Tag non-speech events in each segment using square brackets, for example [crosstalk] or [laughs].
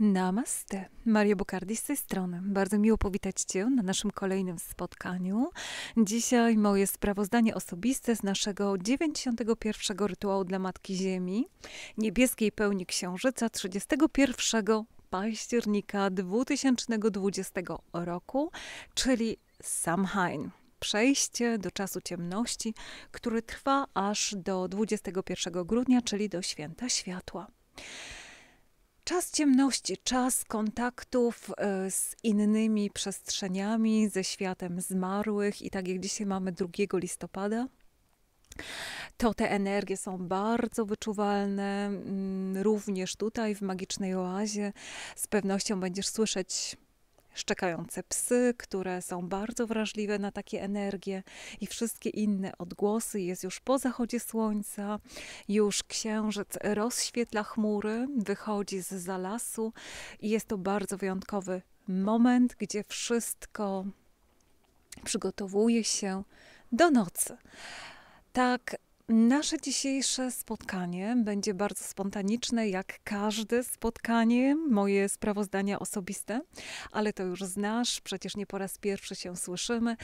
Namaste, Mario Bukardi z tej strony. Bardzo miło powitać Cię na naszym kolejnym spotkaniu. Dzisiaj moje sprawozdanie osobiste z naszego 91. rytuału dla Matki Ziemi, niebieskiej pełni księżyca 31 października 2020 roku, czyli Samhain przejście do czasu ciemności, który trwa aż do 21 grudnia, czyli do święta światła. Czas ciemności, czas kontaktów e, z innymi przestrzeniami, ze światem zmarłych i tak jak dzisiaj mamy 2 listopada, to te energie są bardzo wyczuwalne. Mm, również tutaj w magicznej oazie z pewnością będziesz słyszeć szczekające psy, które są bardzo wrażliwe na takie energie i wszystkie inne odgłosy. Jest już po zachodzie słońca, już księżyc rozświetla chmury, wychodzi z zalasu i jest to bardzo wyjątkowy moment, gdzie wszystko przygotowuje się do nocy. Tak Nasze dzisiejsze spotkanie będzie bardzo spontaniczne, jak każde spotkanie, moje sprawozdania osobiste, ale to już znasz, przecież nie po raz pierwszy się słyszymy,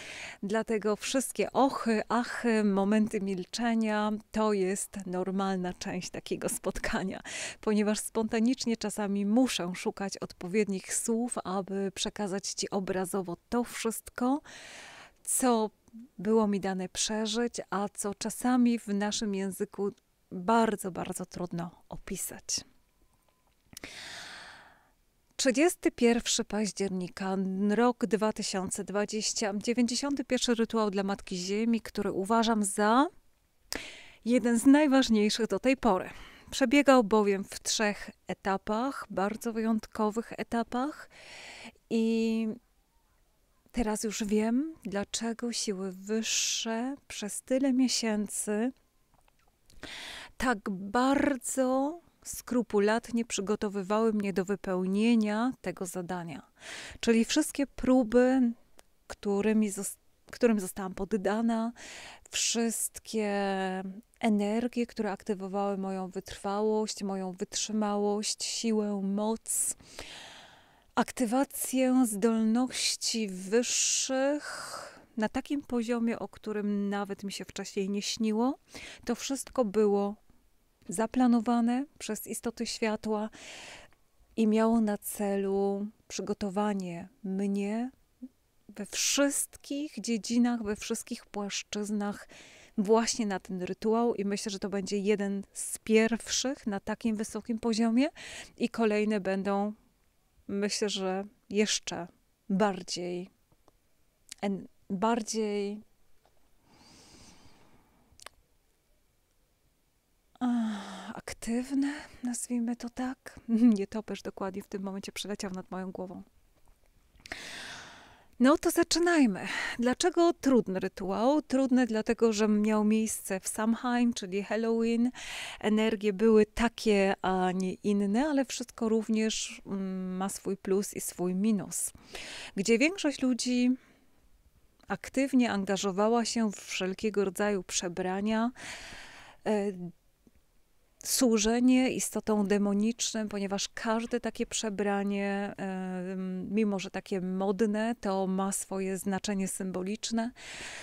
dlatego wszystkie ochy, achy, momenty milczenia to jest normalna część takiego spotkania, ponieważ spontanicznie czasami muszę szukać odpowiednich słów, aby przekazać Ci obrazowo to wszystko, co było mi dane przeżyć, a co czasami w naszym języku bardzo, bardzo trudno opisać. 31 października, rok 2020, 91 rytuał dla Matki Ziemi, który uważam za jeden z najważniejszych do tej pory. Przebiegał bowiem w trzech etapach, bardzo wyjątkowych etapach i Teraz już wiem, dlaczego siły wyższe przez tyle miesięcy tak bardzo skrupulatnie przygotowywały mnie do wypełnienia tego zadania. Czyli wszystkie próby, którymi zostały którym zostałam poddana, wszystkie energie, które aktywowały moją wytrwałość, moją wytrzymałość, siłę, moc, aktywację zdolności wyższych na takim poziomie, o którym nawet mi się wcześniej nie śniło. To wszystko było zaplanowane przez istoty światła i miało na celu przygotowanie mnie we wszystkich dziedzinach, we wszystkich płaszczyznach właśnie na ten rytuał i myślę, że to będzie jeden z pierwszych na takim wysokim poziomie i kolejne będą myślę, że jeszcze bardziej, bardziej ah, aktywne, nazwijmy to tak. [laughs] Nie, Nietoperz dokładnie w tym momencie przeleciał nad moją głową. No to zaczynajmy. Dlaczego trudny rytuał? Trudny dlatego, że miał miejsce w Samhain, czyli Halloween. Energie były takie, a nie inne, ale wszystko również mm, ma swój plus i swój minus. Gdzie większość ludzi aktywnie angażowała się w wszelkiego rodzaju przebrania, e, służenie istotą demonicznym, ponieważ każde takie przebranie, mimo że takie modne, to ma swoje znaczenie symboliczne,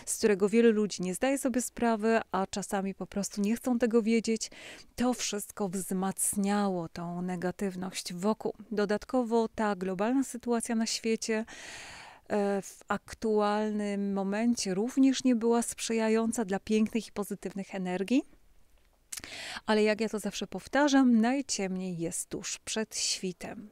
z którego wielu ludzi nie zdaje sobie sprawy, a czasami po prostu nie chcą tego wiedzieć. To wszystko wzmacniało tą negatywność wokół. Dodatkowo ta globalna sytuacja na świecie e, w aktualnym momencie również nie była sprzyjająca dla pięknych i pozytywnych energii ale jak ja to zawsze powtarzam, najciemniej jest tuż przed świtem.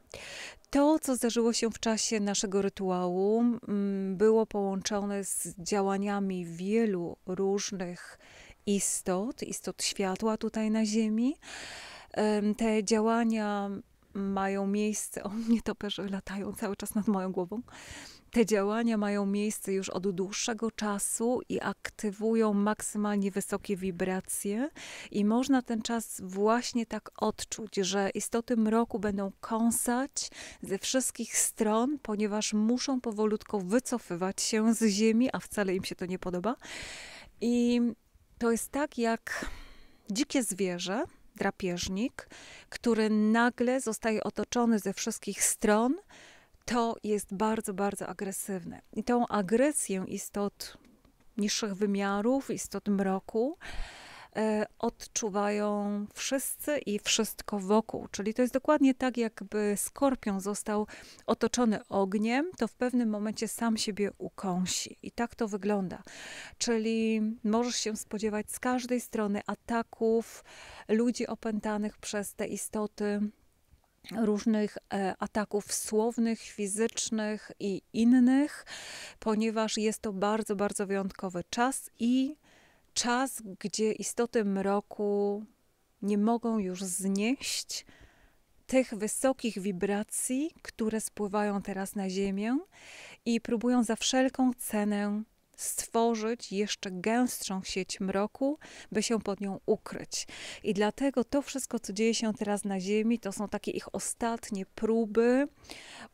To, co zdarzyło się w czasie naszego rytuału, mm, było połączone z działaniami wielu różnych istot, istot światła tutaj na Ziemi. Te działania mają miejsce, [laughs] o mnie to też latają cały czas nad moją głową. Te działania mają miejsce już od dłuższego czasu i aktywują maksymalnie wysokie wibracje, i można ten czas właśnie tak odczuć, że istoty mroku będą kąsać ze wszystkich stron, ponieważ muszą powolutko wycofywać się z ziemi, a wcale im się to nie podoba. I to jest tak jak dzikie zwierzę, drapieżnik, który nagle zostaje otoczony ze wszystkich stron to jest bardzo, bardzo agresywne. I tą agresję istot niższych wymiarów, istot mroku, e, odczuwają wszyscy i wszystko wokół. Czyli to jest dokładnie tak, jakby skorpion został otoczony ogniem, to w pewnym momencie sam siebie ukąsi. I tak to wygląda. Czyli możesz się spodziewać z każdej strony ataków ludzi opętanych przez te istoty różnych e, ataków słownych, fizycznych i innych, ponieważ jest to bardzo, bardzo wyjątkowy czas i czas, gdzie istoty mroku nie mogą już znieść tych wysokich wibracji, które spływają teraz na Ziemię i próbują za wszelką cenę stworzyć jeszcze gęstszą sieć mroku, by się pod nią ukryć. I dlatego to wszystko, co dzieje się teraz na Ziemi, to są takie ich ostatnie próby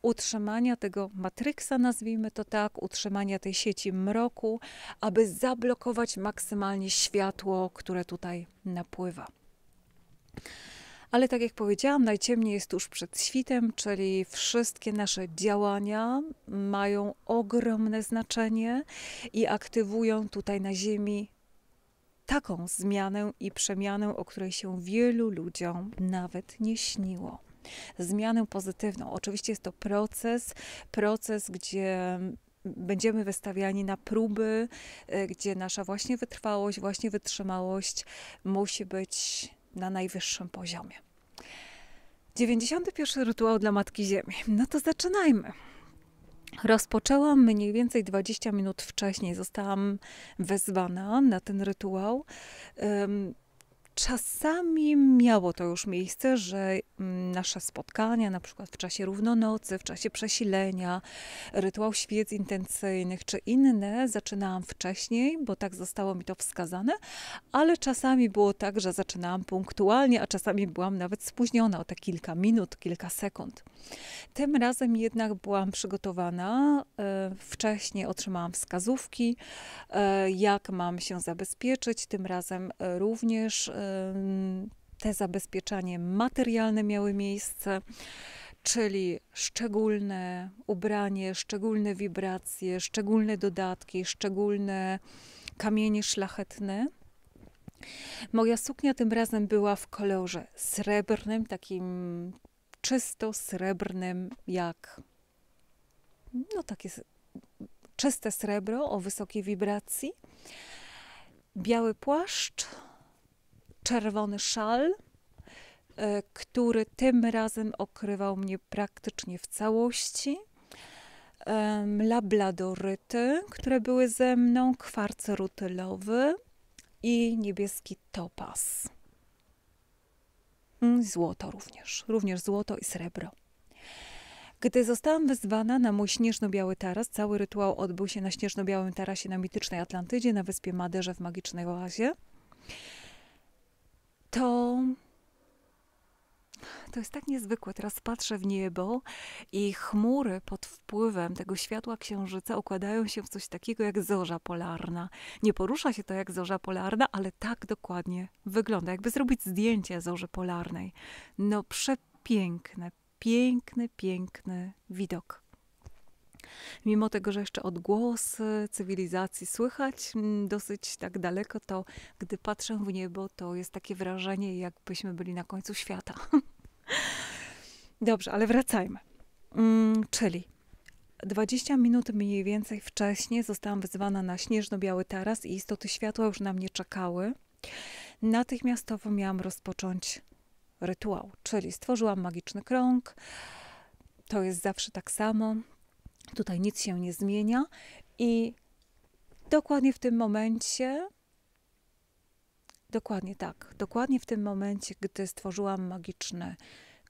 utrzymania tego matryksa, nazwijmy to tak, utrzymania tej sieci mroku, aby zablokować maksymalnie światło, które tutaj napływa ale tak jak powiedziałam, najciemniej jest tuż przed świtem, czyli wszystkie nasze działania mają ogromne znaczenie i aktywują tutaj na Ziemi taką zmianę i przemianę, o której się wielu ludziom nawet nie śniło. Zmianę pozytywną. Oczywiście jest to proces, proces, gdzie będziemy wystawiani na próby, y, gdzie nasza właśnie wytrwałość, właśnie wytrzymałość musi być na najwyższym poziomie. 91 rytuał dla Matki Ziemi. No to zaczynajmy. Rozpoczęłam mniej więcej 20 minut wcześniej. Zostałam wezwana na ten rytuał. Czasami miało to już miejsce, że mm, nasze spotkania, na przykład w czasie równonocy, w czasie przesilenia, rytuał świec intencyjnych czy inne, zaczynałam wcześniej, bo tak zostało mi to wskazane, ale czasami było tak, że zaczynałam punktualnie, a czasami byłam nawet spóźniona o te kilka minut, kilka sekund. Tym razem jednak byłam przygotowana, e, wcześniej otrzymałam wskazówki, e, jak mam się zabezpieczyć, tym razem e, również te zabezpieczanie materialne miały miejsce, czyli szczególne ubranie, szczególne wibracje, szczególne dodatki, szczególne kamienie szlachetne. Moja suknia tym razem była w kolorze srebrnym, takim czysto srebrnym, jak no takie czyste srebro o wysokiej wibracji. Biały płaszcz, czerwony szal, e, który tym razem okrywał mnie praktycznie w całości. E, Labladoryty, które były ze mną, kwarc rutylowy i niebieski topas. Mm, złoto również, również złoto i srebro. Gdy zostałam wezwana na mój śnieżno-biały taras, cały rytuał odbył się na śnieżno-białym tarasie na mitycznej Atlantydzie, na wyspie Maderze w magicznej oazie to to jest tak niezwykłe. Teraz patrzę w niebo i chmury pod wpływem tego światła księżyca układają się w coś takiego jak zorza polarna. Nie porusza się to jak zorza polarna, ale tak dokładnie wygląda, jakby zrobić zdjęcie zorzy polarnej. No przepiękne, piękny, piękny widok mimo tego, że jeszcze odgłos cywilizacji słychać mm, dosyć tak daleko, to gdy patrzę w niebo, to jest takie wrażenie, jakbyśmy byli na końcu świata. [laughs] Dobrze, ale wracajmy. Mm, czyli 20 minut mniej więcej wcześniej zostałam wezwana na śnieżno-biały taras i istoty światła już na mnie czekały. Natychmiastowo miałam rozpocząć rytuał, czyli stworzyłam magiczny krąg. To jest zawsze tak samo. Tutaj nic się nie zmienia i dokładnie w tym momencie, dokładnie tak, dokładnie w tym momencie, gdy stworzyłam magiczny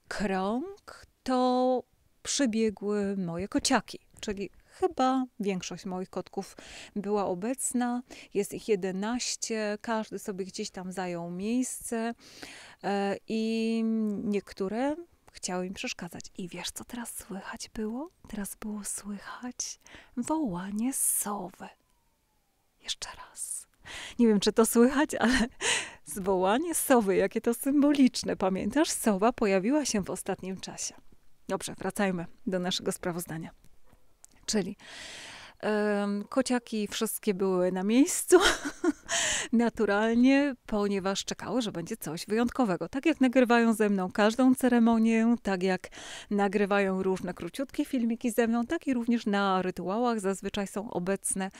krąg, to przybiegły moje kociaki, czyli chyba większość moich kotków była obecna. Jest ich 11, każdy sobie gdzieś tam zajął miejsce e, i niektóre chciały im przeszkadzać. I wiesz, co teraz słychać było? Teraz było słychać wołanie sowy. Jeszcze raz. Nie wiem, czy to słychać, ale [laughs] zwołanie sowy, jakie to symboliczne. Pamiętasz, sowa pojawiła się w ostatnim czasie. Dobrze, wracajmy do naszego sprawozdania. Czyli Kociaki wszystkie były na miejscu, [laughs] naturalnie, ponieważ czekały, że będzie coś wyjątkowego. Tak jak nagrywają ze mną każdą ceremonię, tak jak nagrywają różne króciutkie filmiki ze mną, tak i również na rytuałach zazwyczaj są obecne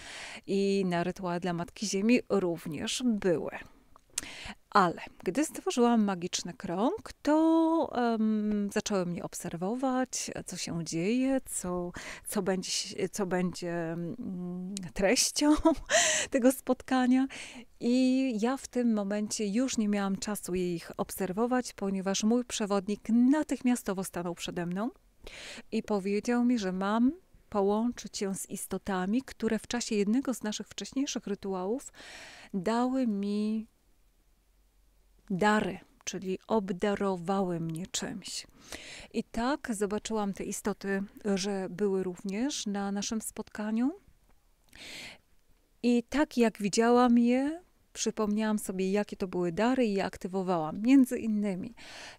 i na rytuałach dla Matki Ziemi również były. Ale gdy stworzyłam magiczny krąg, to um, zaczęły mnie obserwować, co się dzieje, co, co będzie, co będzie mm, treścią [laughs] tego spotkania. I ja w tym momencie już nie miałam czasu jej obserwować, ponieważ mój przewodnik natychmiastowo stanął przede mną i powiedział mi, że mam połączyć się z istotami, które w czasie jednego z naszych wcześniejszych rytuałów dały mi dary, czyli obdarowały mnie czymś. I tak zobaczyłam te istoty, że były również na naszym spotkaniu. I tak jak widziałam je, przypomniałam sobie, jakie to były dary i je aktywowałam. Między innymi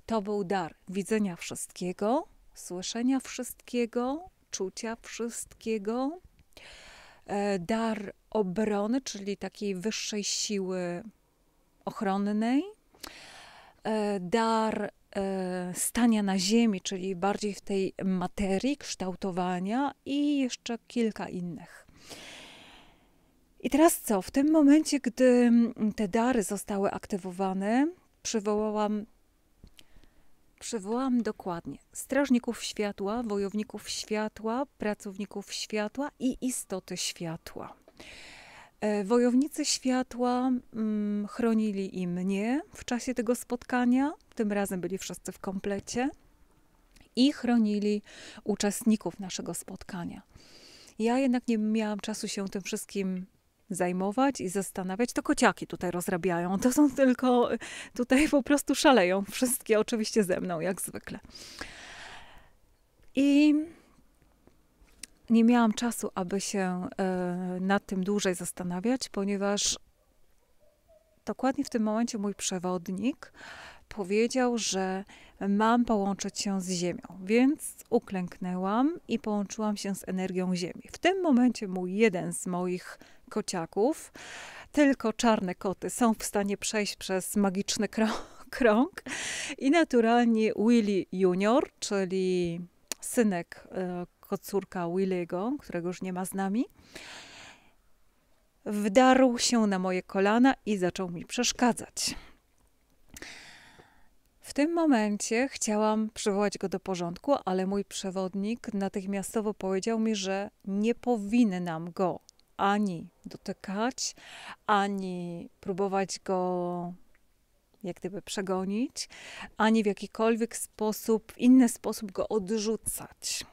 to był dar widzenia wszystkiego, słyszenia wszystkiego, czucia wszystkiego, e, dar obrony, czyli takiej wyższej siły ochronnej, E, dar e, stania na ziemi, czyli bardziej w tej materii, kształtowania i jeszcze kilka innych. I teraz co? W tym momencie, gdy te dary zostały aktywowane, przywołałam, przywołam dokładnie strażników światła, wojowników światła, pracowników światła i istoty światła. E, wojownicy światła mm, chronili i mnie w czasie tego spotkania, tym razem byli wszyscy w komplecie, i chronili uczestników naszego spotkania. Ja jednak nie miałam czasu się tym wszystkim zajmować i zastanawiać. To kociaki tutaj rozrabiają, to są tylko tutaj po prostu szaleją. Wszystkie oczywiście ze mną, jak zwykle. I nie miałam czasu, aby się e, nad tym dłużej zastanawiać, ponieważ dokładnie w tym momencie mój przewodnik powiedział, że mam połączyć się z Ziemią, więc uklęknęłam i połączyłam się z energią Ziemi. W tym momencie mój jeden z moich kociaków, tylko czarne koty są w stanie przejść przez magiczny [laughs] krąg i naturalnie Willy Junior, czyli synek e, córka Willego, którego już nie ma z nami, wdarł się na moje kolana i zaczął mi przeszkadzać. W tym momencie chciałam przywołać go do porządku, ale mój przewodnik natychmiastowo powiedział mi, że nie powinnam go ani dotykać, ani próbować go jak gdyby przegonić, ani w jakikolwiek sposób, inny sposób go odrzucać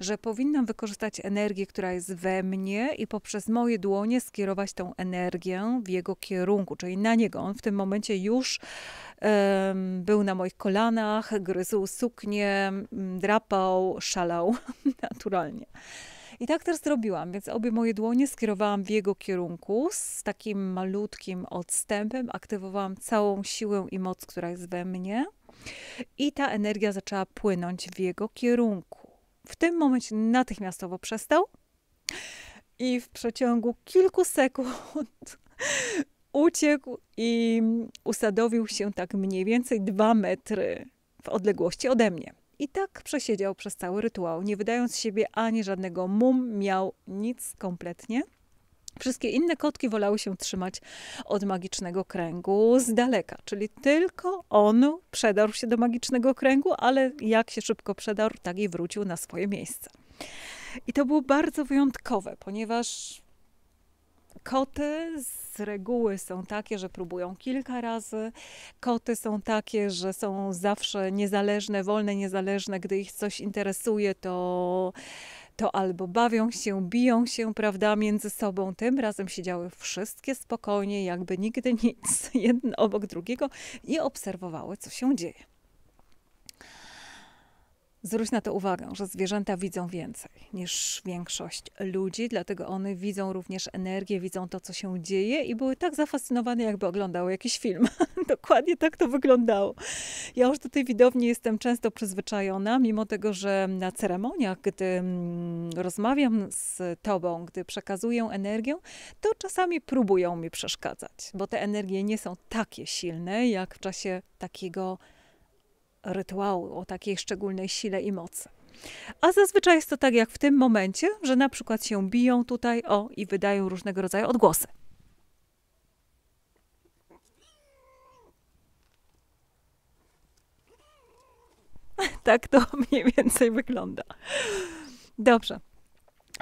że powinnam wykorzystać energię, która jest we mnie i poprzez moje dłonie skierować tą energię w jego kierunku, czyli na niego. On w tym momencie już um, był na moich kolanach, gryzł suknię, drapał, szalał [laughs] naturalnie. I tak też zrobiłam, więc obie moje dłonie skierowałam w jego kierunku z takim malutkim odstępem, aktywowałam całą siłę i moc, która jest we mnie, i ta energia zaczęła płynąć w jego kierunku w tym momencie natychmiastowo przestał i w przeciągu kilku sekund [laughs] uciekł i usadowił się tak mniej więcej dwa metry w odległości ode mnie. I tak przesiedział przez cały rytuał, nie wydając siebie ani żadnego mum, miał nic kompletnie. Wszystkie inne kotki wolały się trzymać od magicznego kręgu z daleka, czyli tylko on przedarł się do magicznego kręgu, ale jak się szybko przedarł, tak i wrócił na swoje miejsce. I to było bardzo wyjątkowe, ponieważ koty z reguły są takie, że próbują kilka razy. Koty są takie, że są zawsze niezależne, wolne, niezależne. Gdy ich coś interesuje, to to albo bawią się, biją się, prawda, między sobą. Tym razem siedziały wszystkie spokojnie, jakby nigdy [laughs] nic, jedno obok drugiego i obserwowały, co się dzieje. Zwróć na to uwagę, że zwierzęta widzą więcej niż większość ludzi, dlatego one widzą również energię, widzą to, co się dzieje i były tak zafascynowane, jakby oglądały jakiś film. [laughs] Dokładnie tak to wyglądało. Ja już do tej widowni jestem często przyzwyczajona, mimo tego, że na ceremoniach, gdy mm, rozmawiam z tobą, gdy przekazuję energię, to czasami próbują mi przeszkadzać, bo te energie nie są takie silne, jak w czasie takiego rytuału o takiej szczególnej sile i mocy. A zazwyczaj jest to tak jak w tym momencie, że na przykład się biją tutaj o i wydają różnego rodzaju odgłosy. [laughs] Tak to [laughs] mniej więcej wygląda. Dobrze,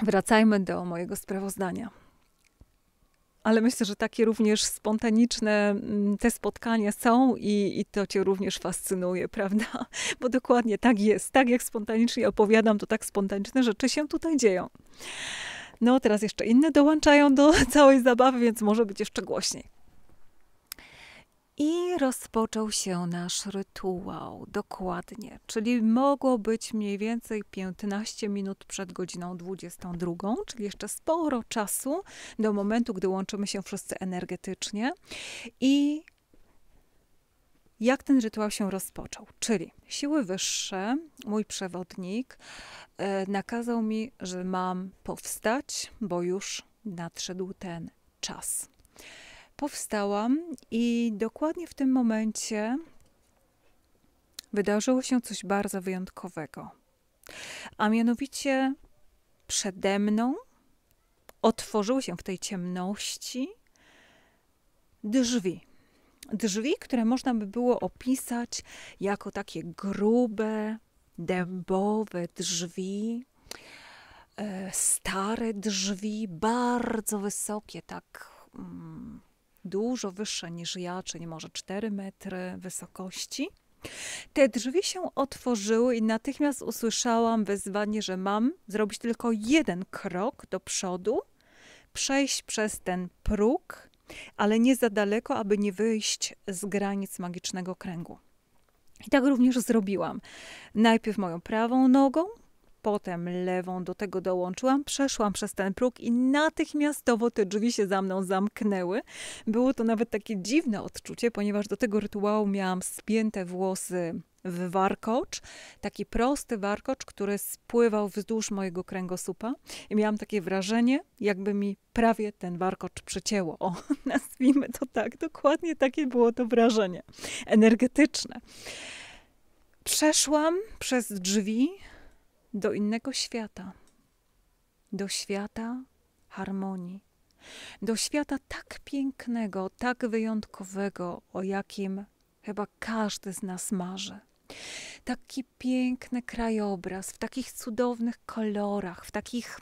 wracajmy do mojego sprawozdania ale myślę, że takie również spontaniczne mm, te spotkania są i, i, to cię również fascynuje, [laughs] prawda? Bo dokładnie tak jest. Tak jak spontanicznie opowiadam, to tak spontaniczne rzeczy się tutaj dzieją. No teraz jeszcze inne dołączają do [laughs] całej zabawy, więc może być jeszcze głośniej. I rozpoczął się nasz rytuał dokładnie, czyli mogło być mniej więcej 15 minut przed godziną 22, czyli jeszcze sporo czasu do momentu, gdy łączymy się wszyscy energetycznie. I jak ten rytuał się rozpoczął? Czyli siły wyższe, mój przewodnik, e, nakazał mi, że mam powstać, bo już nadszedł ten czas powstałam i dokładnie w tym momencie wydarzyło się coś bardzo wyjątkowego. A mianowicie przede mną otworzyły się w tej ciemności drzwi. Drzwi, które można by było opisać jako takie grube, dębowe drzwi, e, stare drzwi, bardzo wysokie, tak. Mm, dużo wyższe niż ja, czyli może 4 metry wysokości. Te drzwi się otworzyły i natychmiast usłyszałam wezwanie, że mam zrobić tylko jeden krok do przodu, przejść przez ten próg, ale nie za daleko, aby nie wyjść z granic magicznego kręgu. I tak również zrobiłam. Najpierw moją prawą nogą, potem lewą do tego dołączyłam, przeszłam przez ten próg i natychmiastowo te drzwi się za mną zamknęły. Było to nawet takie dziwne odczucie, ponieważ do tego rytuału miałam spięte włosy w warkocz, taki prosty warkocz, który spływał wzdłuż mojego kręgosłupa i miałam takie wrażenie, jakby mi prawie ten warkocz przycięło. O, [laughs] nazwijmy to tak, dokładnie takie było to wrażenie energetyczne. Przeszłam przez drzwi, do innego świata, do świata harmonii, do świata tak pięknego, tak wyjątkowego, o jakim chyba każdy z nas marzy. Taki piękny krajobraz, w takich cudownych kolorach, w takich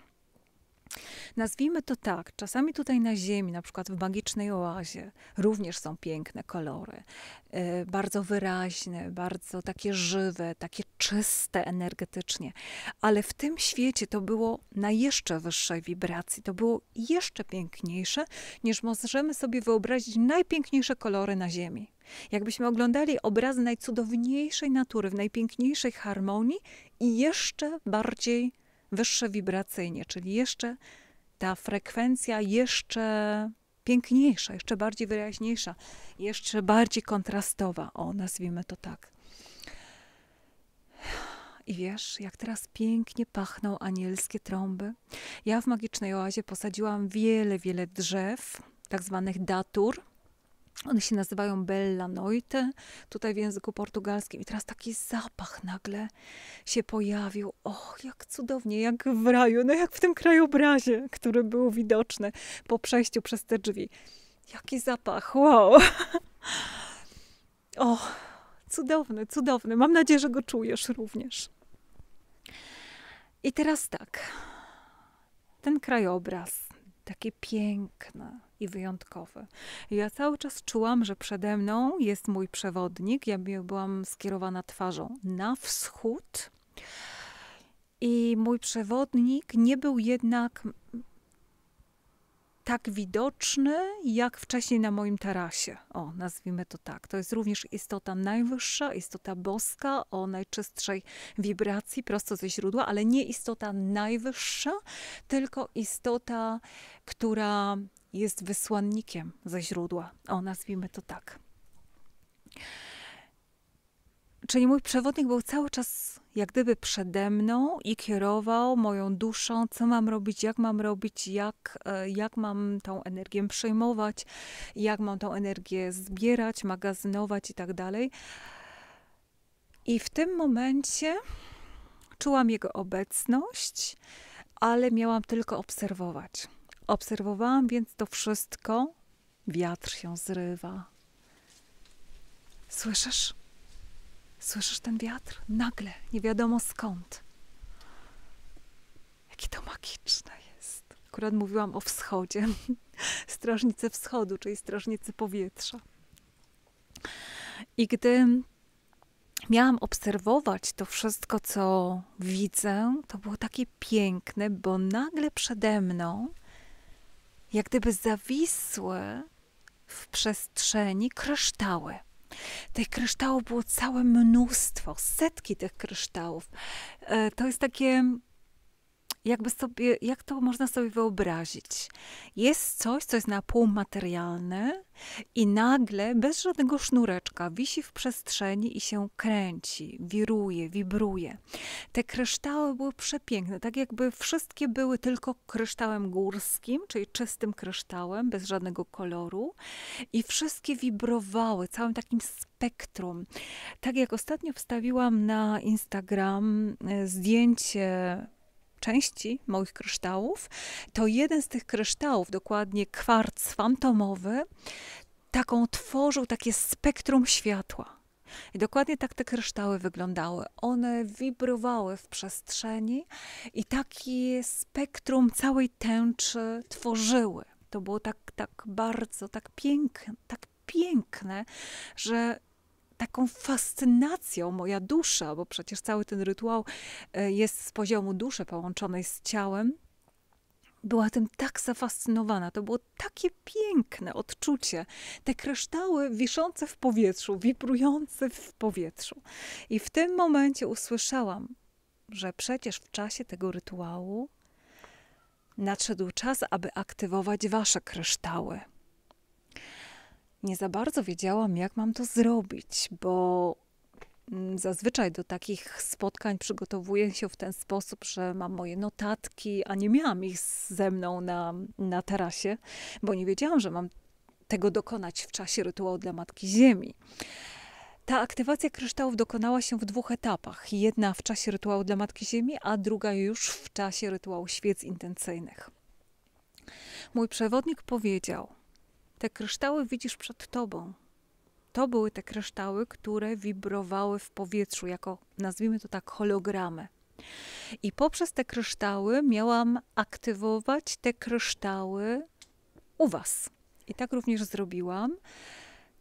Nazwijmy to tak, czasami tutaj na Ziemi, na przykład w magicznej oazie, również są piękne kolory, e, bardzo wyraźne, bardzo takie żywe, takie czyste energetycznie, ale w tym świecie to było na jeszcze wyższej wibracji, to było jeszcze piękniejsze niż możemy sobie wyobrazić najpiękniejsze kolory na Ziemi. Jakbyśmy oglądali obrazy najcudowniejszej natury, w najpiękniejszej harmonii i jeszcze bardziej wyższe wibracyjnie, czyli jeszcze ta frekwencja jeszcze piękniejsza, jeszcze bardziej wyraźniejsza, jeszcze bardziej kontrastowa. O, nazwijmy to tak. I wiesz, jak teraz pięknie pachną anielskie trąby. Ja w magicznej oazie posadziłam wiele, wiele drzew, tak zwanych datur, one się nazywają Bella Noite, tutaj w języku portugalskim. I teraz taki zapach nagle się pojawił. Och, jak cudownie, jak w raju, no jak w tym krajobrazie, który był widoczny po przejściu przez te drzwi. Jaki zapach, wow! [laughs] O, cudowny, cudowny. Mam nadzieję, że go czujesz również. I teraz tak. Ten krajobraz, taki piękny, i wyjątkowy. Ja cały czas czułam, że przede mną jest mój przewodnik. Ja byłam skierowana twarzą na wschód. I mój przewodnik nie był jednak tak widoczny, jak wcześniej na moim tarasie. O, nazwijmy to tak. To jest również istota najwyższa, istota boska o najczystszej wibracji, prosto ze źródła, ale nie istota najwyższa, tylko istota, która jest wysłannikiem ze źródła. O, nazwijmy to tak. Czyli mój przewodnik był cały czas jak gdyby przede mną i kierował moją duszą, co mam robić, jak mam robić, jak, e, jak mam tą energię przejmować, jak mam tą energię zbierać, magazynować i tak dalej. I w tym momencie czułam jego obecność, ale miałam tylko obserwować. Obserwowałam więc to wszystko. Wiatr się zrywa. Słyszysz? Słyszysz ten wiatr? Nagle, nie wiadomo skąd. Jakie to magiczne jest. Akurat mówiłam o wschodzie. [laughs] Strażnicy wschodu, czyli strażnicy powietrza. I gdy miałam obserwować to wszystko, co widzę, to było takie piękne, bo nagle przede mną jak gdyby zawisły w przestrzeni kryształy. Tych kryształów było całe mnóstwo, setki tych kryształów. E, to jest takie jakby sobie, jak to można sobie wyobrazić? Jest coś, co jest na pół materialne i nagle, bez żadnego sznureczka, wisi w przestrzeni i się kręci, wiruje, wibruje. Te kryształy były przepiękne, tak jakby wszystkie były tylko kryształem górskim, czyli czystym kryształem, bez żadnego koloru i wszystkie wibrowały całym takim spektrum. Tak jak ostatnio wstawiłam na Instagram e, zdjęcie części moich kryształów, to jeden z tych kryształów, dokładnie kwarc fantomowy, taką tworzył takie spektrum światła. I dokładnie tak te kryształy wyglądały. One wibrowały w przestrzeni i takie spektrum całej tęczy tworzyły. To było tak, tak bardzo, tak piękne, tak piękne, że taką fascynacją moja dusza, bo przecież cały ten rytuał e, jest z poziomu duszy połączonej z ciałem. Była tym tak zafascynowana. To było takie piękne odczucie. Te kryształy wiszące w powietrzu, wibrujące w powietrzu. I w tym momencie usłyszałam, że przecież w czasie tego rytuału nadszedł czas, aby aktywować wasze kryształy nie za bardzo wiedziałam, jak mam to zrobić, bo mm, zazwyczaj do takich spotkań przygotowuję się w ten sposób, że mam moje notatki, a nie miałam ich ze mną na, na tarasie, bo nie wiedziałam, że mam tego dokonać w czasie rytuału dla Matki Ziemi. Ta aktywacja kryształów dokonała się w dwóch etapach. Jedna w czasie rytuału dla Matki Ziemi, a druga już w czasie rytuału świec intencyjnych. Mój przewodnik powiedział, te kryształy widzisz przed tobą. To były te kryształy, które wibrowały w powietrzu, jako nazwijmy to tak hologramy. I poprzez te kryształy miałam aktywować te kryształy u Was. I tak również zrobiłam.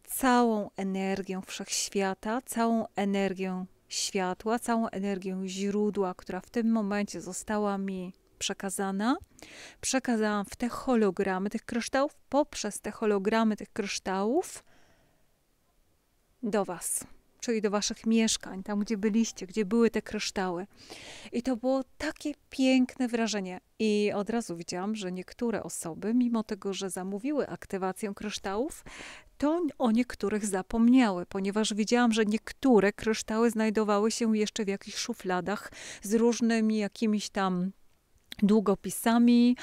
Całą energię wszechświata, całą energię światła, całą energię źródła, która w tym momencie została mi przekazana, przekazałam w te hologramy tych kryształów, poprzez te hologramy tych kryształów do Was, czyli do Waszych mieszkań, tam gdzie byliście, gdzie były te kryształy. I to było takie piękne wrażenie. I od razu widziałam, że niektóre osoby, mimo tego, że zamówiły aktywację kryształów, to o niektórych zapomniały, ponieważ widziałam, że niektóre kryształy znajdowały się jeszcze w jakichś szufladach z różnymi jakimiś tam długopisami,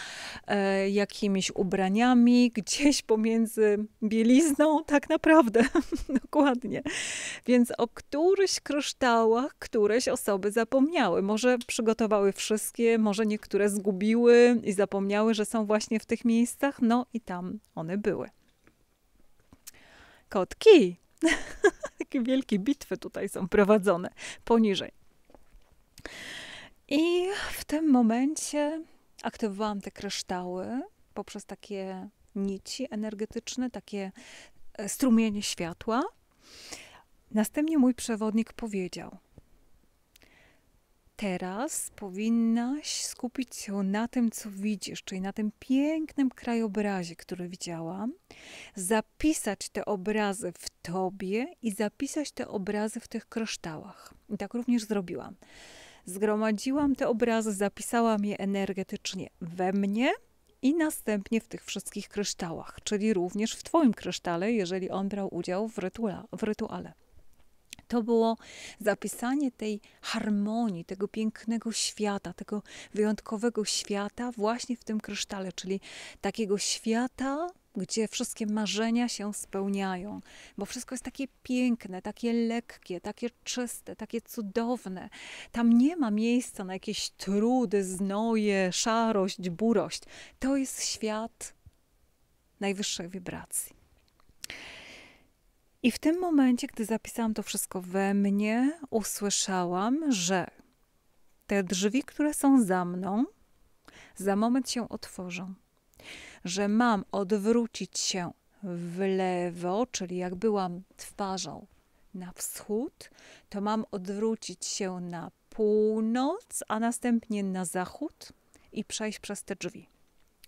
e, jakimiś ubraniami, gdzieś pomiędzy bielizną, tak naprawdę, [laughs] dokładnie. Więc o którychś kryształach któreś osoby zapomniały. Może przygotowały wszystkie, może niektóre zgubiły i zapomniały, że są właśnie w tych miejscach, no i tam one były. Kotki! [laughs] Takie wielkie bitwy tutaj są prowadzone poniżej. I w tym momencie aktywowałam te kryształy poprzez takie nici energetyczne, takie e, strumienie światła. Następnie mój przewodnik powiedział: Teraz powinnaś skupić się na tym, co widzisz, czyli na tym pięknym krajobrazie, który widziałam, zapisać te obrazy w tobie i zapisać te obrazy w tych kryształach. I tak również zrobiłam. Zgromadziłam te obrazy, zapisałam je energetycznie we mnie i następnie w tych wszystkich kryształach, czyli również w Twoim krysztale, jeżeli on brał udział w, rytula, w rytuale. To było zapisanie tej harmonii, tego pięknego świata, tego wyjątkowego świata właśnie w tym krysztale, czyli takiego świata gdzie wszystkie marzenia się spełniają, bo wszystko jest takie piękne, takie lekkie, takie czyste, takie cudowne. Tam nie ma miejsca na jakieś trudy, znoje, szarość, burość. To jest świat najwyższych wibracji. I w tym momencie, gdy zapisałam to wszystko we mnie, usłyszałam, że te drzwi, które są za mną, za moment się otworzą że mam odwrócić się w lewo, czyli jak byłam twarzą na wschód, to mam odwrócić się na północ, a następnie na zachód i przejść przez te drzwi.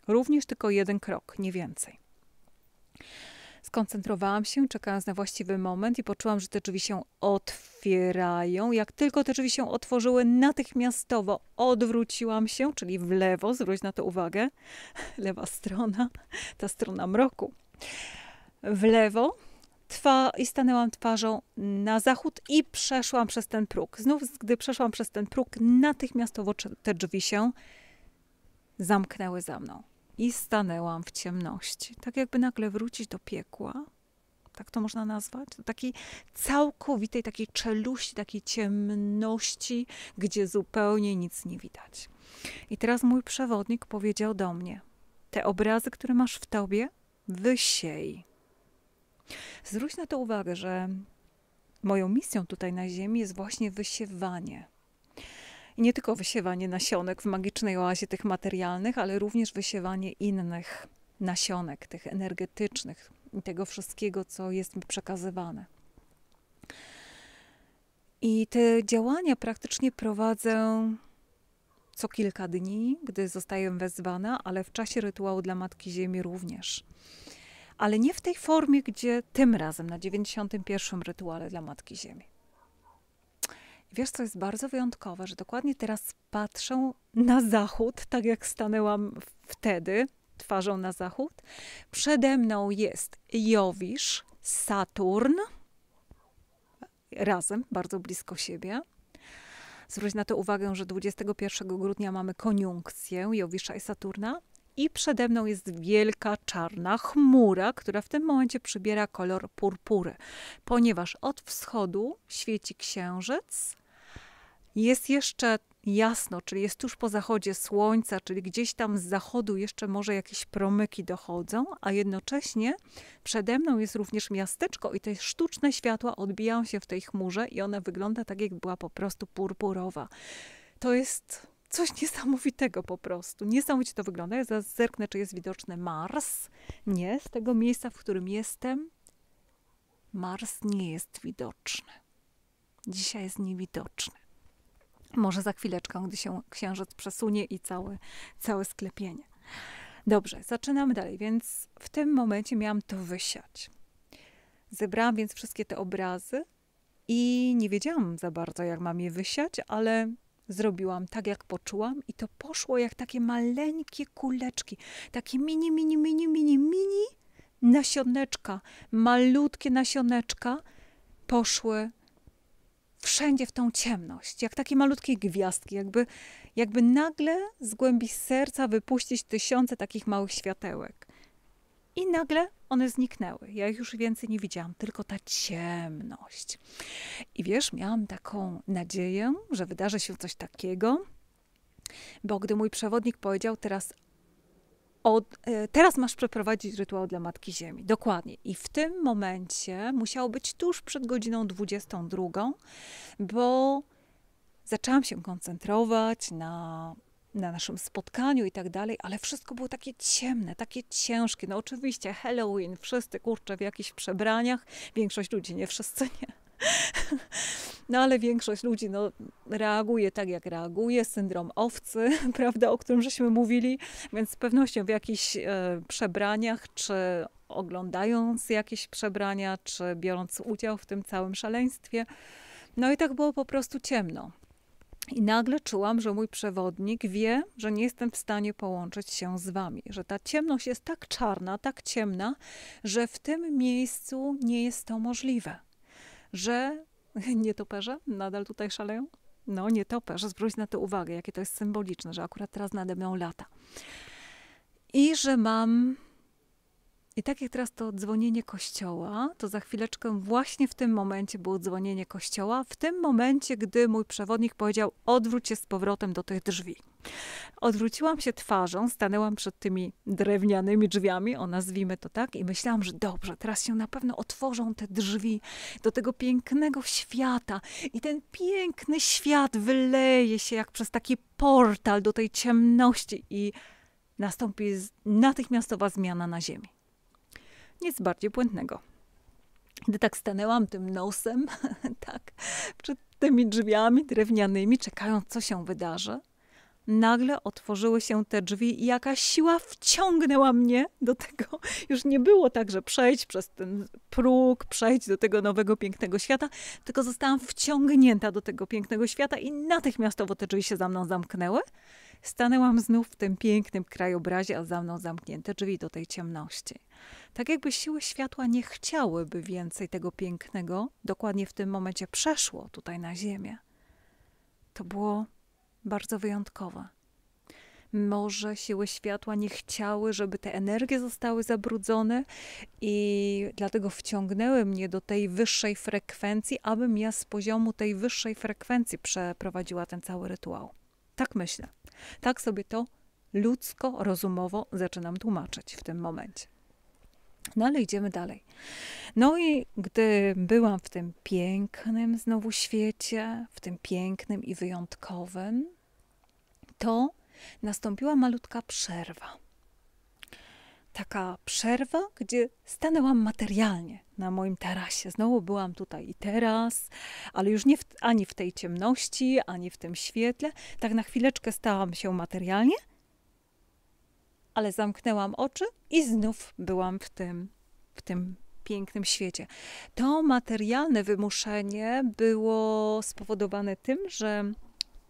Również tylko jeden krok, nie więcej. Skoncentrowałam się, czekając na właściwy moment i poczułam, że te drzwi się otwierają otwierają. Jak tylko te drzwi się otworzyły, natychmiastowo odwróciłam się, czyli w lewo, zwróć na to uwagę, [laughs] lewa strona, ta strona mroku. W lewo twa i stanęłam twarzą na zachód i przeszłam przez ten próg. Znów, gdy przeszłam przez ten próg, natychmiastowo te drzwi się zamknęły za mną i stanęłam w ciemności, tak jakby nagle wrócić do piekła tak to można nazwać, do takiej całkowitej takiej czeluści, takiej ciemności, gdzie zupełnie nic nie widać. I teraz mój przewodnik powiedział do mnie: Te obrazy, które masz w tobie, wysiej. Zwróć na to uwagę, że moją misją tutaj na Ziemi jest właśnie wysiewanie. I nie tylko wysiewanie nasionek w magicznej oazie tych materialnych, ale również wysiewanie innych nasionek, tych energetycznych, i tego wszystkiego, co jest mi przekazywane. I te działania praktycznie prowadzę co kilka dni, gdy zostaję wezwana, ale w czasie rytuału dla Matki Ziemi również. Ale nie w tej formie, gdzie tym razem, na 91. rytuale dla Matki Ziemi. Wiesz, co jest bardzo wyjątkowe, że dokładnie teraz patrzę na zachód, tak jak stanęłam wtedy, twarzą na zachód. Przede mną jest Jowisz, Saturn, razem, bardzo blisko siebie. Zwróć na to uwagę, że 21 grudnia mamy koniunkcję Jowisza i Saturna. I przede mną jest wielka czarna chmura, która w tym momencie przybiera kolor purpury, ponieważ od wschodu świeci księżyc. Jest jeszcze jasno, czyli jest tuż po zachodzie słońca, czyli gdzieś tam z zachodu jeszcze może jakieś promyki dochodzą, a jednocześnie przede mną jest również miasteczko i te sztuczne światła odbijają się w tej chmurze i ona wygląda tak, jak była po prostu purpurowa. To jest coś niesamowitego po prostu. Niesamowicie to wygląda. Ja zaraz zerknę, czy jest widoczny Mars. Nie, z tego miejsca, w którym jestem, Mars nie jest widoczny. Dzisiaj jest niewidoczny. Może za chwileczkę, gdy się księżyc przesunie i całe, całe sklepienie. Dobrze, zaczynamy dalej, więc w tym momencie miałam to wysiać. Zebrałam więc wszystkie te obrazy i nie wiedziałam za bardzo, jak mam je wysiać, ale zrobiłam tak, jak poczułam i to poszło jak takie maleńkie kuleczki, takie mini, mini, mini, mini, mini nasioneczka, malutkie nasioneczka poszły wszędzie w tą ciemność, jak takie malutkie gwiazdki, jakby, jakby nagle z głębi serca wypuścić tysiące takich małych światełek. I nagle one zniknęły. Ja ich już więcej nie widziałam, tylko ta ciemność. I wiesz, miałam taką nadzieję, że wydarzy się coś takiego, bo gdy mój przewodnik powiedział teraz od, e, teraz masz przeprowadzić rytuał dla Matki Ziemi. Dokładnie. I w tym momencie musiało być tuż przed godziną 22, bo zaczęłam się koncentrować na na naszym spotkaniu i tak dalej, ale wszystko było takie ciemne, takie ciężkie. No oczywiście Halloween, wszyscy kurczę w jakichś przebraniach, większość ludzi, nie wszyscy nie. No ale większość ludzi no, reaguje tak, jak reaguje. Syndrom owcy, [laughs] prawda, o którym żeśmy mówili, więc z pewnością w jakichś e, przebraniach, czy oglądając jakieś przebrania, czy biorąc udział w tym całym szaleństwie. No i tak było po prostu ciemno. I nagle czułam, że mój przewodnik wie, że nie jestem w stanie połączyć się z wami, że ta ciemność jest tak czarna, tak ciemna, że w tym miejscu nie jest to możliwe że [laughs] nietoperze nadal tutaj szaleją? No, nietoperz, zwróć na to uwagę, jakie to jest symboliczne, że akurat teraz nade lata. I że mam i tak jak teraz to dzwonienie kościoła, to za chwileczkę właśnie w tym momencie było dzwonienie kościoła, w tym momencie, gdy mój przewodnik powiedział: odwróć się z powrotem do tych drzwi. Odwróciłam się twarzą, stanęłam przed tymi drewnianymi drzwiami, o nazwijmy to tak, i myślałam, że dobrze, teraz się na pewno otworzą te drzwi do tego pięknego świata. I ten piękny świat wyleje się jak przez taki portal do tej ciemności, i nastąpi natychmiastowa zmiana na Ziemi nic bardziej błędnego. Gdy tak stanęłam tym nosem, [laughs] tak, przed tymi drzwiami drewnianymi, czekając, co się wydarzy, nagle otworzyły się te drzwi i jakaś siła wciągnęła mnie do tego. Już nie było tak, że przejdź przez ten próg, przejdź do tego nowego, pięknego świata, tylko zostałam wciągnięta do tego pięknego świata i natychmiastowo te drzwi się za mną zamknęły. Stanęłam znów w tym pięknym krajobrazie, a za mną zamknięte drzwi do tej ciemności. Tak jakby siły światła nie chciałyby więcej tego pięknego, dokładnie w tym momencie przeszło tutaj na ziemię. To było bardzo wyjątkowa. Może siły światła nie chciały, żeby te energie zostały zabrudzone, i dlatego wciągnęły mnie do tej wyższej frekwencji, abym ja z poziomu tej wyższej frekwencji przeprowadziła ten cały rytuał. Tak myślę. Tak sobie to ludzko-rozumowo zaczynam tłumaczyć w tym momencie. No ale idziemy dalej. No i gdy byłam w tym pięknym znowu świecie, w tym pięknym i wyjątkowym, to nastąpiła malutka przerwa. Taka przerwa, gdzie stanęłam materialnie na moim tarasie. Znowu byłam tutaj i teraz, ale już nie w, ani w tej ciemności, ani w tym świetle. Tak na chwileczkę stałam się materialnie – ale zamknęłam oczy i znów byłam w tym, w tym pięknym świecie. To materialne wymuszenie było spowodowane tym, że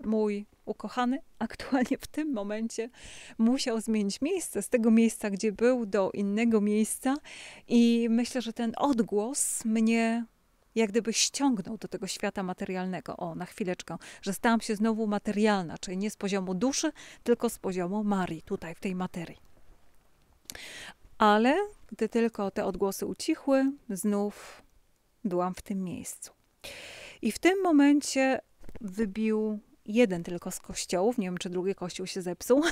mój ukochany [laughs] aktualnie w tym momencie musiał zmienić miejsce z tego miejsca, gdzie był, do innego miejsca, i myślę, że ten odgłos mnie jak gdyby ściągnął do tego świata materialnego. O, na chwileczkę, że stałam się znowu materialna, czyli nie z poziomu duszy, tylko z poziomu Marii, tutaj w tej materii. Ale gdy tylko te odgłosy ucichły, znów byłam w tym miejscu. I w tym momencie wybił jeden tylko z kościołów. Nie wiem, czy drugi kościół się zepsuł,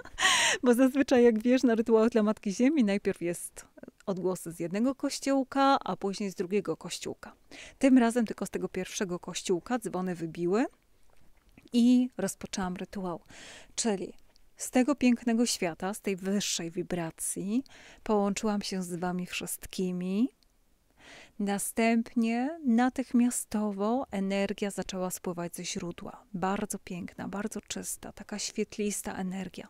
[laughs] bo zazwyczaj, jak wiesz, na rytuał dla Matki Ziemi najpierw jest odgłosy z jednego kościółka, a później z drugiego kościółka. Tym razem tylko z tego pierwszego kościółka dzwony wybiły i rozpoczęłam rytuał. Czyli z tego pięknego świata, z tej wyższej wibracji, połączyłam się z Wami wszystkimi. Następnie natychmiastowo energia zaczęła spływać ze źródła. Bardzo piękna, bardzo czysta, taka świetlista energia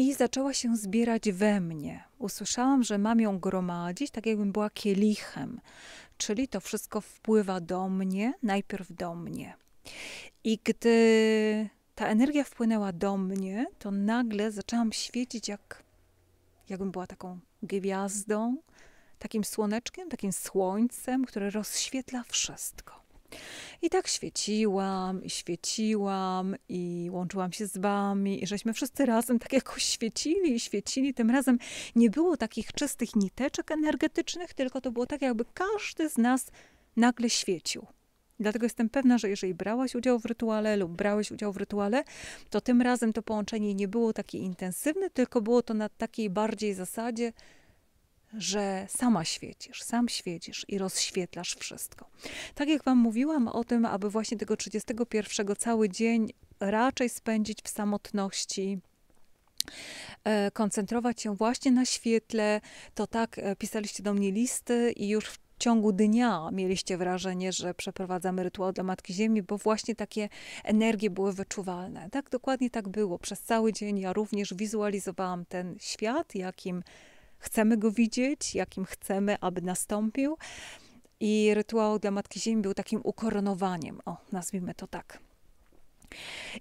i zaczęła się zbierać we mnie. Usłyszałam, że mam ją gromadzić, tak jakbym była kielichem, czyli to wszystko wpływa do mnie, najpierw do mnie. I gdy ta energia wpłynęła do mnie, to nagle zaczęłam świecić jak jakbym była taką gwiazdą, takim słoneczkiem, takim słońcem, które rozświetla wszystko. I tak świeciłam, i świeciłam, i łączyłam się z wami, i żeśmy wszyscy razem tak jakoś świecili i świecili. Tym razem nie było takich czystych niteczek energetycznych, tylko to było tak, jakby każdy z nas nagle świecił. Dlatego jestem pewna, że jeżeli brałaś udział w rytuale lub brałeś udział w rytuale, to tym razem to połączenie nie było takie intensywne, tylko było to na takiej bardziej zasadzie że sama świecisz, sam świecisz i rozświetlasz wszystko. Tak jak Wam mówiłam o tym, aby właśnie tego 31 cały dzień raczej spędzić w samotności, e, koncentrować się właśnie na świetle, to tak e, pisaliście do mnie listy i już w ciągu dnia mieliście wrażenie, że przeprowadzamy rytuał dla Matki Ziemi, bo właśnie takie energie były wyczuwalne. Tak, dokładnie tak było. Przez cały dzień ja również wizualizowałam ten świat, jakim chcemy go widzieć, jakim chcemy, aby nastąpił. I rytuał dla Matki Ziemi był takim ukoronowaniem, o, nazwijmy to tak.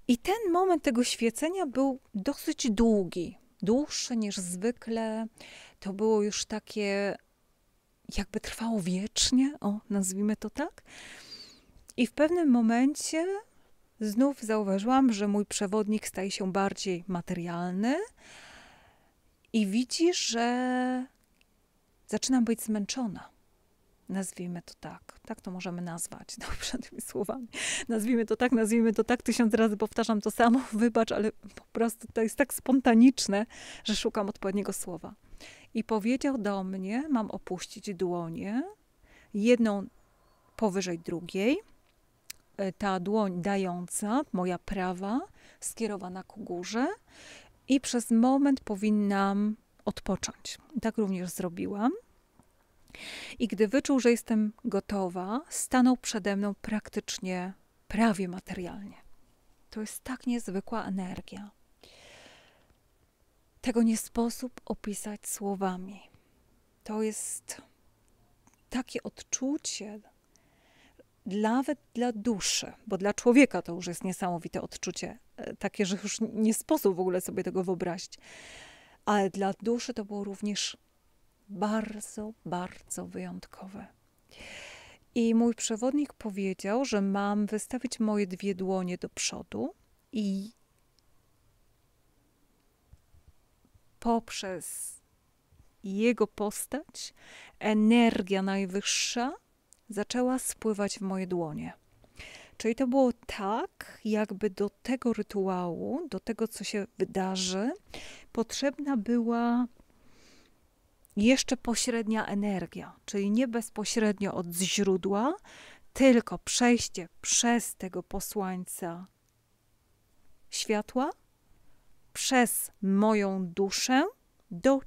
I ten moment tego świecenia był dosyć długi, dłuższy niż zwykle. To było już takie, jakby trwało wiecznie, o, nazwijmy to tak. I w pewnym momencie znów zauważyłam, że mój przewodnik staje się bardziej materialny, i widzi, że zaczynam być zmęczona. Nazwijmy to tak. Tak to możemy nazwać. [laughs] Dobrze, tymi słowami. Nazwijmy to tak, nazwijmy to tak. Tysiąc razy powtarzam to samo. [laughs] Wybacz, ale po prostu to jest tak spontaniczne, że szukam odpowiedniego słowa. I powiedział do mnie: Mam opuścić dłonie, jedną powyżej drugiej. E, ta dłoń dająca, moja prawa, skierowana ku górze i przez moment powinnam odpocząć. Tak również zrobiłam. I gdy wyczuł, że jestem gotowa, stanął przede mną praktycznie, prawie materialnie. To jest tak niezwykła energia. Tego nie sposób opisać słowami. To jest takie odczucie, nawet dla duszy, bo dla człowieka to już jest niesamowite odczucie, e, takie, że już nie sposób w ogóle sobie tego wyobrazić. Ale dla duszy to było również bardzo, bardzo wyjątkowe. I mój przewodnik powiedział, że mam wystawić moje dwie dłonie do przodu i poprzez jego postać energia najwyższa zaczęła spływać w moje dłonie. Czyli to było tak, jakby do tego rytuału, do tego, co się wydarzy, potrzebna była jeszcze pośrednia energia, czyli nie bezpośrednio od źródła, tylko przejście przez tego posłańca światła, przez moją duszę, do,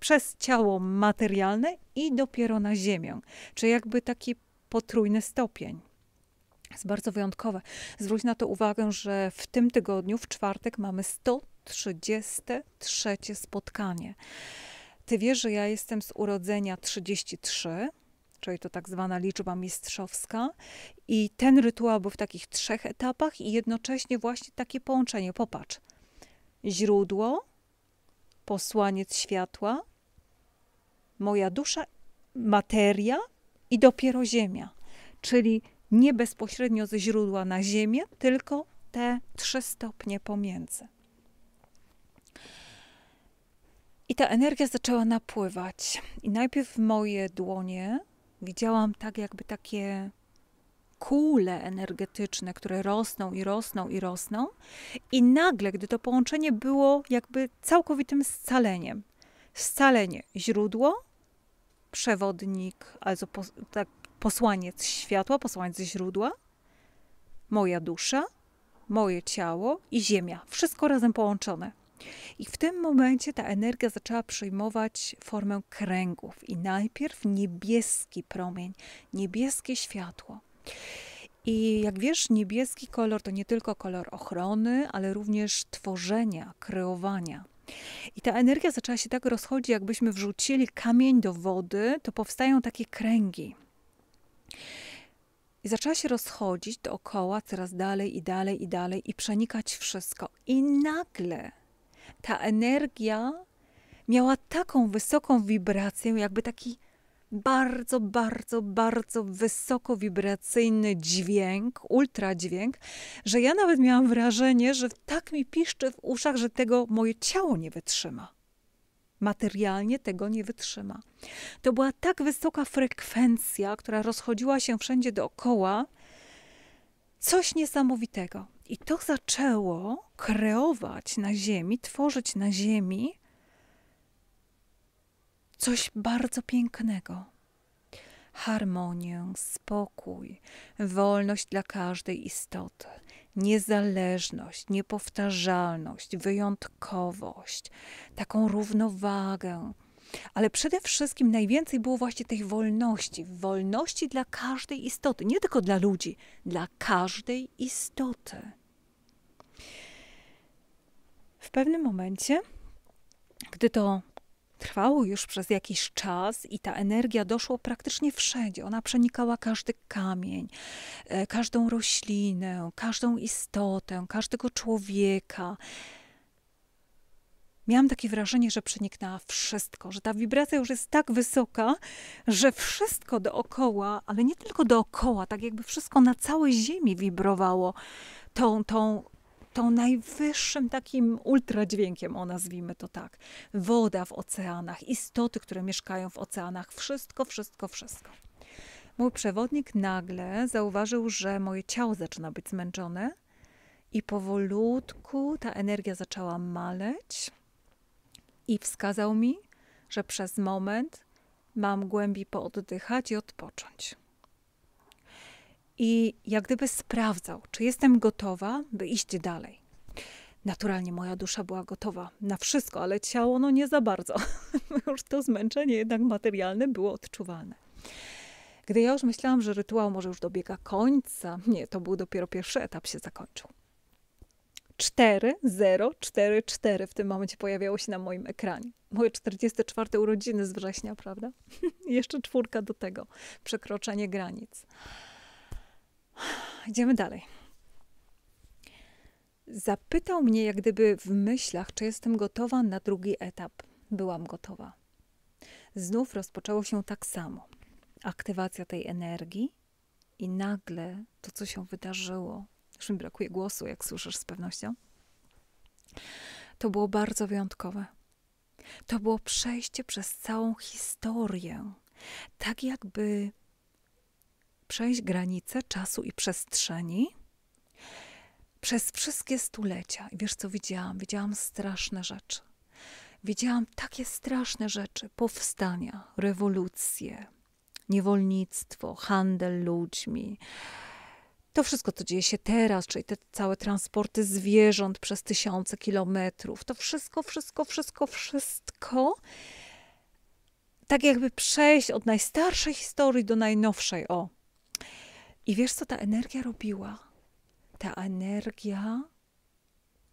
przez ciało materialne i dopiero na ziemię. Czyli jakby taki potrójny stopień. Jest bardzo wyjątkowe. Zwróć na to uwagę, że w tym tygodniu, w czwartek, mamy 133 spotkanie. Ty wiesz, że ja jestem z urodzenia 33, czyli to tak zwana liczba mistrzowska. I ten rytuał był w takich trzech etapach i jednocześnie właśnie takie połączenie. Popatrz. Źródło, posłaniec światła, moja dusza, materia i dopiero ziemia, czyli nie bezpośrednio ze źródła na ziemię, tylko te trzy stopnie pomiędzy. I ta energia zaczęła napływać. I najpierw w moje dłonie widziałam tak, jakby takie kule energetyczne, które rosną i rosną i rosną. I nagle, gdy to połączenie było jakby całkowitym scaleniem, scalenie źródło, przewodnik, albo pos tak, posłaniec światła, posłaniec źródła, moja dusza, moje ciało i ziemia. Wszystko razem połączone. I w tym momencie ta energia zaczęła przyjmować formę kręgów. I najpierw niebieski promień, niebieskie światło. I jak wiesz, niebieski kolor to nie tylko kolor ochrony, ale również tworzenia, kreowania. I ta energia zaczęła się tak rozchodzić, jakbyśmy wrzucili kamień do wody, to powstają takie kręgi. I zaczęła się rozchodzić dookoła, coraz dalej i dalej i dalej, i przenikać wszystko. I nagle ta energia miała taką wysoką wibrację, jakby taki bardzo, bardzo, bardzo wysokowibracyjny dźwięk, ultradźwięk, że ja nawet miałam wrażenie, że tak mi piszczy w uszach, że tego moje ciało nie wytrzyma. Materialnie tego nie wytrzyma. To była tak wysoka frekwencja, która rozchodziła się wszędzie dookoła, coś niesamowitego. I to zaczęło kreować na Ziemi, tworzyć na Ziemi coś bardzo pięknego. Harmonię, spokój, wolność dla każdej istoty, niezależność, niepowtarzalność, wyjątkowość, taką równowagę. Ale przede wszystkim najwięcej było właśnie tej wolności, wolności dla każdej istoty, nie tylko dla ludzi, dla każdej istoty. W pewnym momencie, gdy to Trwało już przez jakiś czas i ta energia doszła praktycznie wszędzie. Ona przenikała każdy kamień, e, każdą roślinę, każdą istotę, każdego człowieka. Miałam takie wrażenie, że przeniknęła wszystko, że ta wibracja już jest tak wysoka, że wszystko dookoła, ale nie tylko dookoła, tak jakby wszystko na całej ziemi wibrowało tą, tą tą najwyższym takim ultradźwiękiem, o nazwijmy to tak. Woda w oceanach, istoty, które mieszkają w oceanach, wszystko, wszystko, wszystko. Mój przewodnik nagle zauważył, że moje ciało zaczyna być zmęczone i powolutku ta energia zaczęła maleć i wskazał mi, że przez moment mam głębi pooddychać i odpocząć i jak gdyby sprawdzał, czy jestem gotowa, by iść dalej. Naturalnie moja dusza była gotowa na wszystko, ale ciało no nie za bardzo. [laughs] No, już to zmęczenie jednak materialne było odczuwalne. Gdy ja już myślałam, że rytuał może już dobiega końca, nie, to był dopiero pierwszy etap się zakończył. 4, 0, 4, 4 w tym momencie pojawiało się na moim ekranie. Moje 44 urodziny z września, prawda? [laughs] Jeszcze czwórka do tego, przekroczenie granic. Idziemy dalej. Zapytał mnie, jak gdyby w myślach, czy jestem gotowa na drugi etap. Byłam gotowa. Znów rozpoczęło się tak samo. Aktywacja tej energii i nagle to, co się wydarzyło, już mi brakuje głosu, jak słyszysz z pewnością, to było bardzo wyjątkowe. To było przejście przez całą historię. Tak jakby przejść granice czasu i przestrzeni przez wszystkie stulecia. I wiesz, co widziałam? Widziałam straszne rzeczy. Widziałam takie straszne rzeczy: powstania, rewolucje, niewolnictwo, handel ludźmi. To wszystko, co dzieje się teraz, czyli te całe transporty zwierząt przez tysiące kilometrów, to wszystko, wszystko, wszystko, wszystko, tak jakby przejść od najstarszej historii do najnowszej. O, i wiesz, co ta energia robiła? Ta energia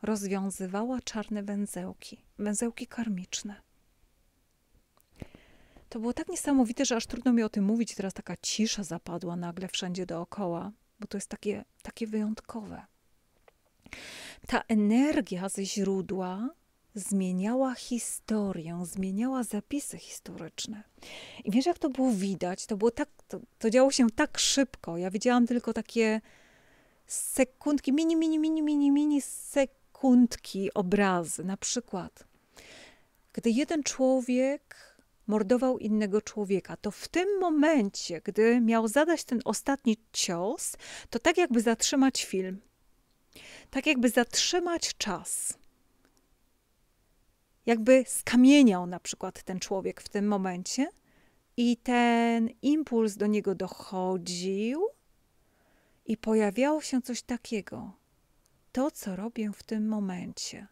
rozwiązywała czarne węzełki, węzełki karmiczne. To było tak niesamowite, że aż trudno mi o tym mówić. Teraz taka cisza zapadła nagle wszędzie dookoła, bo to jest takie, takie wyjątkowe. Ta energia ze źródła zmieniała historię, zmieniała zapisy historyczne. I wiesz, jak to było widać? To, było tak, to, to działo się tak szybko. Ja widziałam tylko takie sekundki, mini, mini, mini, mini, mini sekundki obrazy. Na przykład, gdy jeden człowiek mordował innego człowieka, to w tym momencie, gdy miał zadać ten ostatni cios, to tak jakby zatrzymać film. Tak jakby zatrzymać czas jakby skamieniał na przykład ten człowiek w tym momencie i ten impuls do niego dochodził i pojawiało się coś takiego. To, co robię w tym momencie,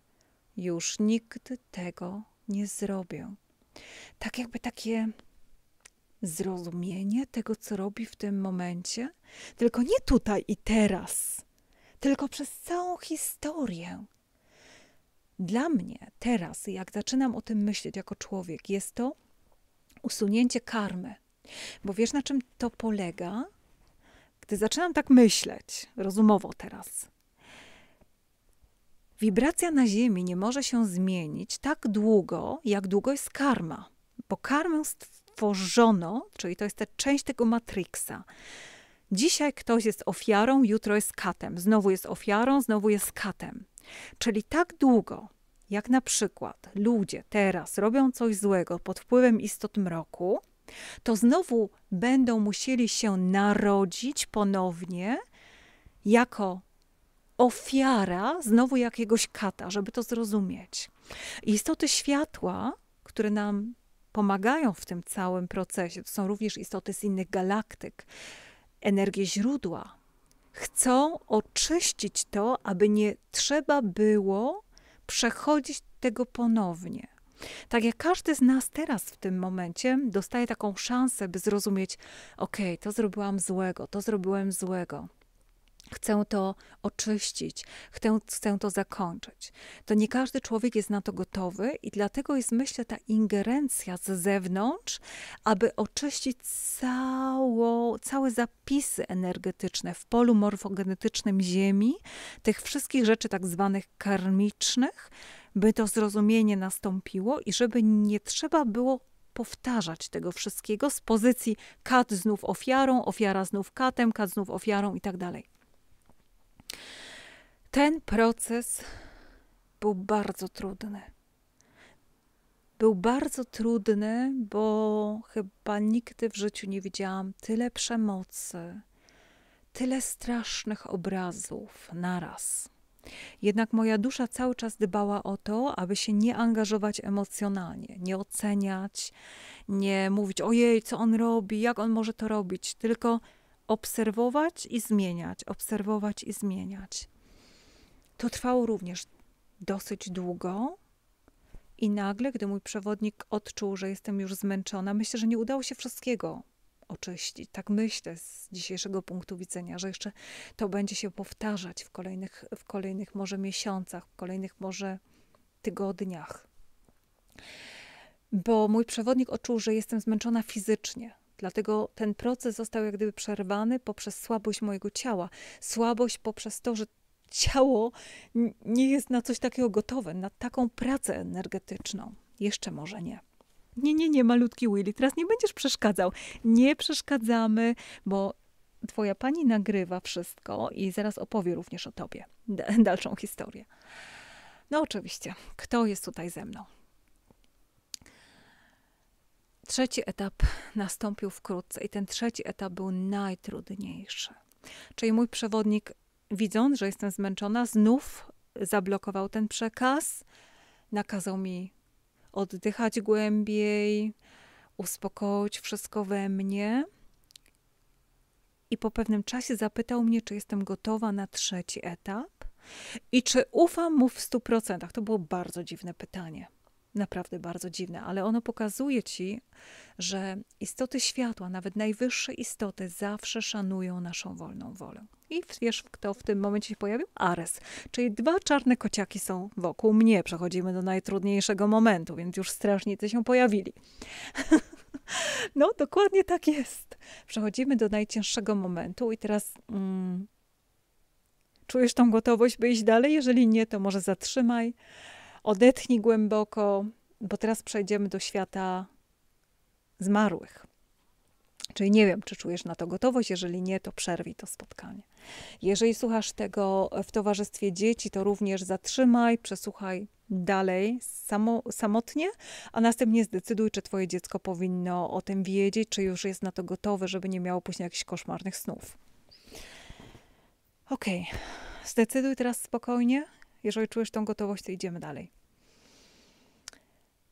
już nigdy tego nie zrobię. Tak jakby takie zrozumienie tego, co robi w tym momencie, tylko nie tutaj i teraz, tylko przez całą historię, dla mnie teraz, jak zaczynam o tym myśleć jako człowiek, jest to usunięcie karmy. Bo wiesz, na czym to polega? Gdy zaczynam tak myśleć, rozumowo teraz, wibracja na Ziemi nie może się zmienić tak długo, jak długo jest karma. Bo karmę stworzono, czyli to jest ta część tego matriksa. Dzisiaj ktoś jest ofiarą, jutro jest katem. Znowu jest ofiarą, znowu jest katem. Czyli tak długo, jak na przykład ludzie teraz robią coś złego pod wpływem istot mroku, to znowu będą musieli się narodzić ponownie jako ofiara znowu jakiegoś kata, żeby to zrozumieć. Istoty światła, które nam pomagają w tym całym procesie, to są również istoty z innych galaktyk, energie źródła, chcą oczyścić to, aby nie trzeba było przechodzić tego ponownie. Tak jak każdy z nas teraz w tym momencie dostaje taką szansę, by zrozumieć: OK, to zrobiłam złego, to zrobiłem złego. Chcę to oczyścić, chcę, chcę to zakończyć. To nie każdy człowiek jest na to gotowy, i dlatego jest, myślę, ta ingerencja z zewnątrz, aby oczyścić cało, całe zapisy energetyczne w polu morfogenetycznym Ziemi, tych wszystkich rzeczy tak zwanych karmicznych, by to zrozumienie nastąpiło i żeby nie trzeba było powtarzać tego wszystkiego z pozycji kat znów ofiarą, ofiara znów katem, kat znów ofiarą i tak dalej. Ten proces był bardzo trudny. Był bardzo trudny, bo chyba nigdy w życiu nie widziałam tyle przemocy, tyle strasznych obrazów naraz. Jednak moja dusza cały czas dbała o to, aby się nie angażować emocjonalnie, nie oceniać, nie mówić: ojej, co on robi, jak on może to robić, tylko obserwować i zmieniać, obserwować i zmieniać. To trwało również dosyć długo. I nagle, gdy mój przewodnik odczuł, że jestem już zmęczona, myślę, że nie udało się wszystkiego oczyścić. Tak myślę z dzisiejszego punktu widzenia, że jeszcze to będzie się powtarzać w kolejnych, w kolejnych może miesiącach, w kolejnych może tygodniach. Bo mój przewodnik odczuł, że jestem zmęczona fizycznie, Dlatego ten proces został jak gdyby przerwany poprzez słabość mojego ciała. Słabość poprzez to, że ciało nie jest na coś takiego gotowe, na taką pracę energetyczną. Jeszcze może nie. Nie, nie, nie, malutki Willy, teraz nie będziesz przeszkadzał. Nie przeszkadzamy, bo twoja pani nagrywa wszystko i zaraz opowie również o tobie [laughs] dalszą historię. No oczywiście, kto jest tutaj ze mną? Trzeci etap nastąpił wkrótce i ten trzeci etap był najtrudniejszy. Czyli mój przewodnik, widząc, że jestem zmęczona, znów zablokował ten przekaz, nakazał mi oddychać głębiej, uspokoić wszystko we mnie. I po pewnym czasie zapytał mnie, czy jestem gotowa na trzeci etap i czy ufam mu w 100%. To było bardzo dziwne pytanie. Naprawdę bardzo dziwne, ale ono pokazuje ci, że istoty światła, nawet najwyższe istoty, zawsze szanują naszą wolną wolę. I wiesz, kto w tym momencie się pojawił? Ares. Czyli dwa czarne kociaki są wokół mnie. Przechodzimy do najtrudniejszego momentu, więc już strażnicy się pojawili. [laughs] no, dokładnie tak jest. Przechodzimy do najcięższego momentu, i teraz. Mm, czujesz tą gotowość, by iść dalej? Jeżeli nie, to może zatrzymaj Odetchnij głęboko, bo teraz przejdziemy do świata zmarłych. Czyli nie wiem, czy czujesz na to gotowość, jeżeli nie, to przerwij to spotkanie. Jeżeli słuchasz tego w towarzystwie dzieci, to również zatrzymaj, przesłuchaj dalej samo, samotnie, a następnie zdecyduj, czy twoje dziecko powinno o tym wiedzieć, czy już jest na to gotowe, żeby nie miało później jakichś koszmarnych snów. Ok, zdecyduj teraz spokojnie, jeżeli czujesz tą gotowość, to idziemy dalej.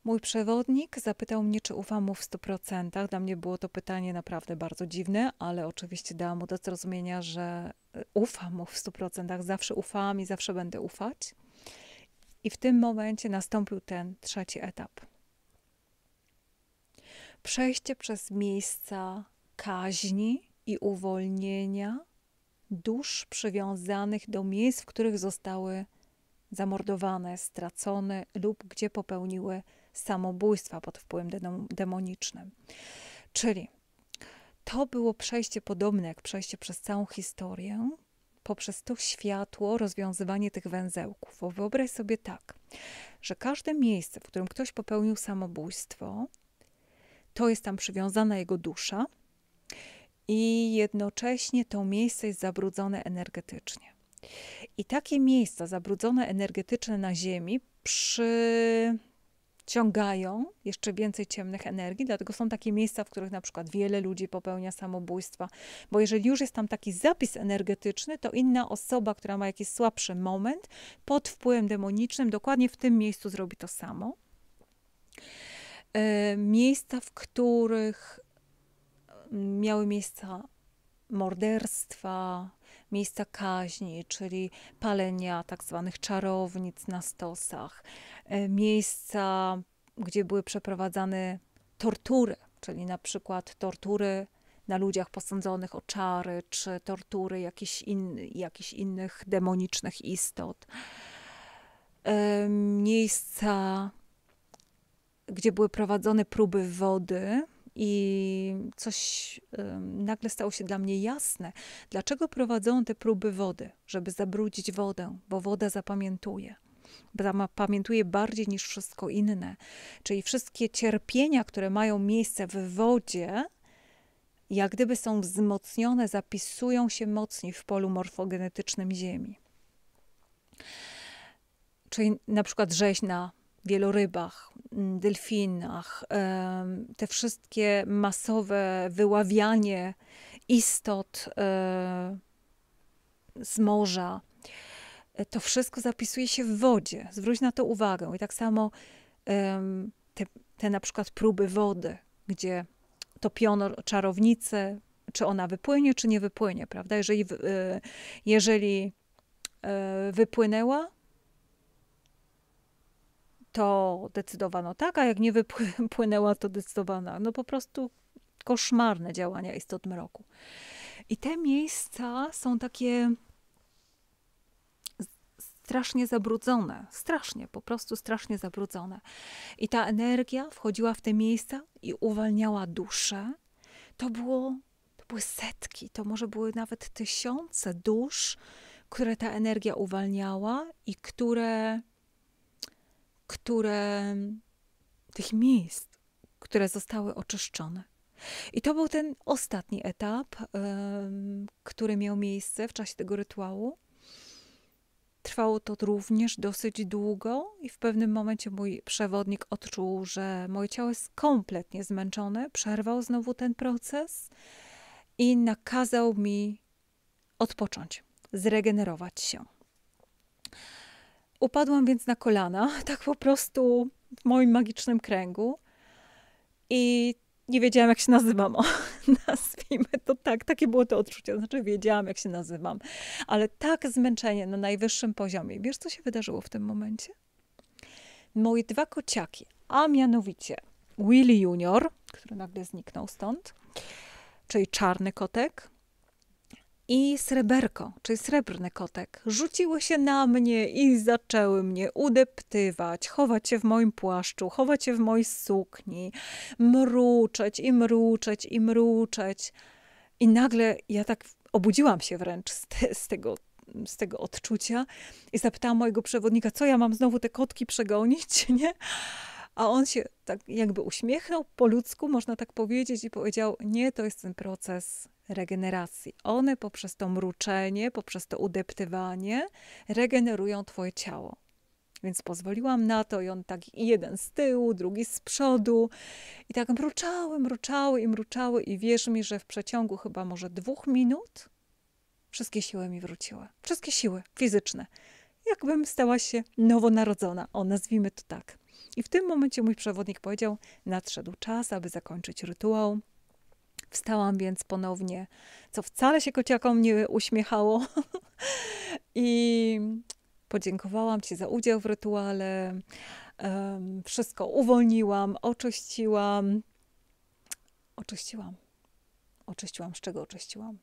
Mój przewodnik zapytał mnie, czy ufam mu w 100%. Dla mnie było to pytanie naprawdę bardzo dziwne, ale oczywiście dałam mu do zrozumienia, że e, ufam mu w 100%. Zawsze ufałam i zawsze będę ufać. I w tym momencie nastąpił ten trzeci etap. Przejście przez miejsca kaźni i uwolnienia dusz przywiązanych do miejsc, w których zostały zamordowane, stracone lub gdzie popełniły samobójstwa pod wpływem demonicznym. Czyli to było przejście podobne jak przejście przez całą historię, poprzez to światło rozwiązywanie tych węzełków. Bo wyobraź sobie tak, że każde miejsce, w którym ktoś popełnił samobójstwo, to jest tam przywiązana jego dusza i jednocześnie to miejsce jest zabrudzone energetycznie. I takie miejsca zabrudzone energetyczne na Ziemi przyciągają jeszcze więcej ciemnych energii, dlatego są takie miejsca, w których na przykład wiele ludzi popełnia samobójstwa, bo jeżeli już jest tam taki zapis energetyczny, to inna osoba, która ma jakiś słabszy moment, pod wpływem demonicznym, dokładnie w tym miejscu zrobi to samo. E, miejsca, w których miały miejsca morderstwa, miejsca kaźni, czyli palenia tak zwanych czarownic na stosach, e, miejsca, gdzie były przeprowadzane tortury, czyli na przykład tortury na ludziach posądzonych o czary, czy tortury jakichś, in, jakichś innych demonicznych istot. E, miejsca, gdzie były prowadzone próby wody, i coś nagle stało się dla mnie jasne, dlaczego prowadzono te próby wody, żeby zabrudzić wodę, bo woda zapamiętuje pamiętuje bardziej niż wszystko inne. Czyli wszystkie cierpienia, które mają miejsce w wodzie, jak gdyby są wzmocnione, zapisują się mocniej w polu morfogenetycznym Ziemi. Czyli na przykład rzeź na wielorybach, mm, delfinach, te wszystkie masowe wyławianie istot z morza, e, to wszystko zapisuje się w wodzie. Zwróć na to uwagę. I tak samo te, te na przykład próby wody, gdzie topiono czarownicę, czy ona wypłynie, czy nie wypłynie, prawda? Jeżeli, e, jeżeli e, wypłynęła, to decydowano tak, a jak nie wypłynęła, [laughs] to decydowano. No po prostu koszmarne działania istot mroku. I te miejsca są takie strasznie zabrudzone, strasznie, po prostu strasznie zabrudzone. I ta energia wchodziła w te miejsca i uwalniała duszę. To było, to były setki, to może były nawet tysiące dusz, które ta energia uwalniała i które które, tych miejsc, które zostały oczyszczone. I to był ten ostatni etap, który miał miejsce w czasie tego rytuału. Trwało to również dosyć długo, i w pewnym momencie mój przewodnik odczuł, że moje ciało jest kompletnie zmęczone, przerwał znowu ten proces i nakazał mi odpocząć, zregenerować się. Upadłam więc na kolana, [laughs] tak po prostu w moim magicznym kręgu i nie wiedziałam, jak się nazywam. [laughs] O, nazwijmy to tak, takie było to odczucie. Znaczy, wiedziałam, jak się nazywam, ale tak zmęczenie na najwyższym poziomie. Wiesz, co się wydarzyło w tym momencie? Moje dwa kociaki, a mianowicie Willy Junior, który nagle zniknął stąd, czyli czarny kotek, i sreberko, czyli srebrny kotek, rzuciły się na mnie i zaczęły mnie udeptywać, chować się w moim płaszczu, chować się w mojej sukni, mruczeć i mruczeć i mruczeć. I nagle ja tak obudziłam się wręcz z, te, z tego z tego odczucia i zapytałam mojego przewodnika, co ja mam znowu te kotki przegonić, [laughs] nie? A on się tak jakby uśmiechnął po ludzku, można tak powiedzieć, i powiedział: Nie, to jest ten proces regeneracji. One poprzez to mruczenie, poprzez to udeptywanie regenerują twoje ciało. Więc pozwoliłam na to i on tak jeden z tyłu, drugi z przodu i tak mruczały, mruczały i mruczały i wierz mi, że w przeciągu chyba może dwóch minut wszystkie siły mi wróciły. Wszystkie siły fizyczne. Jakbym stała się nowonarodzona, o nazwijmy to tak. I w tym momencie mój przewodnik powiedział: Nadszedł czas, aby zakończyć rytuał. Wstałam więc ponownie, co wcale się kociakom nie uśmiechało. [laughs] I podziękowałam Ci za udział w rytuale. Wszystko uwolniłam, oczyściłam. Oczyściłam. Oczyściłam, z czego oczyściłam?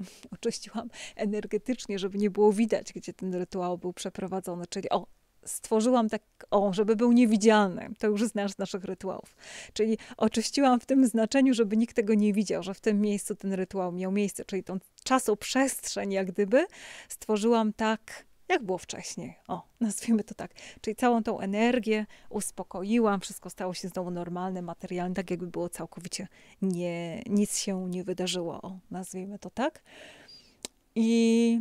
[laughs] oczyściłam energetycznie, żeby nie było widać, gdzie ten rytuał był przeprowadzony, czyli o, stworzyłam tak, o, żeby był niewidzialny. To już znasz z naszych rytuałów. Czyli oczyściłam w tym znaczeniu, żeby nikt tego nie widział, że w tym miejscu ten rytuał miał miejsce, czyli tą czasoprzestrzeń jak gdyby stworzyłam tak, jak było wcześniej. O, nazwijmy to tak. Czyli całą tą energię uspokoiłam, wszystko stało się znowu normalne, materialne, tak jakby było całkowicie nie, nic się nie wydarzyło. O, nazwijmy to tak. I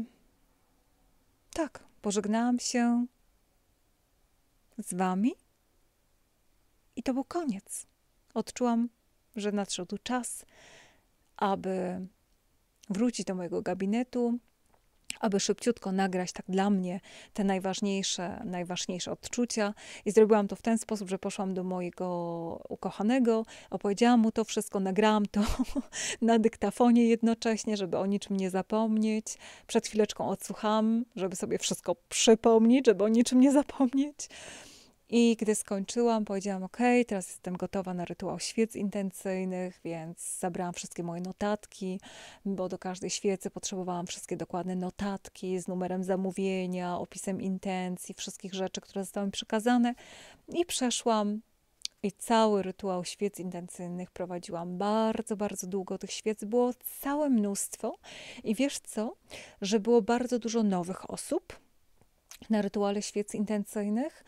tak, pożegnałam się z wami. I to był koniec. Odczułam, że nadszedł czas, aby wrócić do mojego gabinetu, aby szybciutko nagrać tak dla mnie te najważniejsze, najważniejsze odczucia. I zrobiłam to w ten sposób, że poszłam do mojego ukochanego, opowiedziałam mu to wszystko, nagrałam to [laughs] na dyktafonie jednocześnie, żeby o niczym nie zapomnieć. Przed chwileczką odsłucham, żeby sobie wszystko przypomnieć, żeby o niczym nie zapomnieć. I gdy skończyłam, powiedziałam: OK, teraz jestem gotowa na rytuał świec intencyjnych, więc zabrałam wszystkie moje notatki, bo do każdej świecy potrzebowałam wszystkie dokładne notatki z numerem zamówienia, opisem intencji, wszystkich rzeczy, które zostały mi przekazane. I przeszłam i cały rytuał świec intencyjnych prowadziłam bardzo, bardzo długo. Tych świec było całe mnóstwo. I wiesz co? Że było bardzo dużo nowych osób, na rytuale świec intencyjnych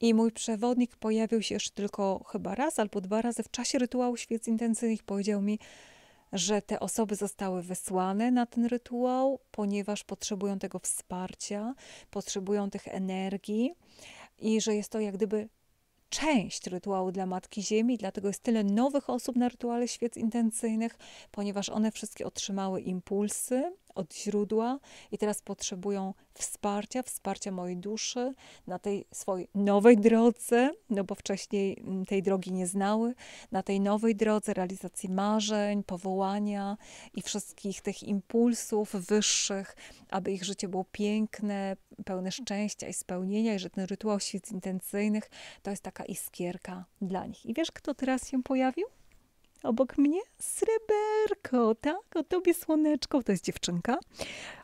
i mój przewodnik pojawił się jeszcze tylko chyba raz albo dwa razy w czasie rytuału świec intencyjnych. Powiedział mi, że te osoby zostały wysłane na ten rytuał, ponieważ potrzebują tego wsparcia, potrzebują tych energii i że jest to jak gdyby część rytuału dla Matki Ziemi, dlatego jest tyle nowych osób na rytuale świec intencyjnych, ponieważ one wszystkie otrzymały impulsy od źródła i teraz potrzebują wsparcia, wsparcia mojej duszy na tej swojej nowej drodze, no bo wcześniej mm, tej drogi nie znały, na tej nowej drodze realizacji marzeń, powołania i wszystkich tych impulsów wyższych, aby ich życie było piękne, pełne szczęścia i spełnienia i że ten rytuał świec intencyjnych to jest taka iskierka dla nich. I wiesz, kto teraz się pojawił? obok mnie? Sreberko, tak? O tobie słoneczko, to jest dziewczynka.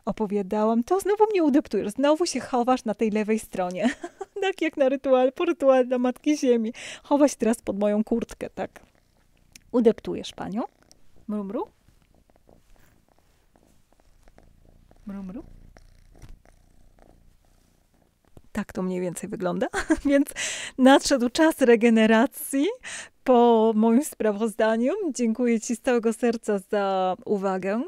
Opowiadałam, to znowu mnie udeptujesz, znowu się chowasz na tej lewej stronie. [laughs] tak jak na rytual, po rytuale dla Matki Ziemi. Chowa teraz pod moją kurtkę, tak? Udeptujesz panią? Mrumru? Mrumru? tak to mniej więcej wygląda. [laughs] Więc nadszedł czas regeneracji po moim sprawozdaniu. Dziękuję Ci z całego serca za uwagę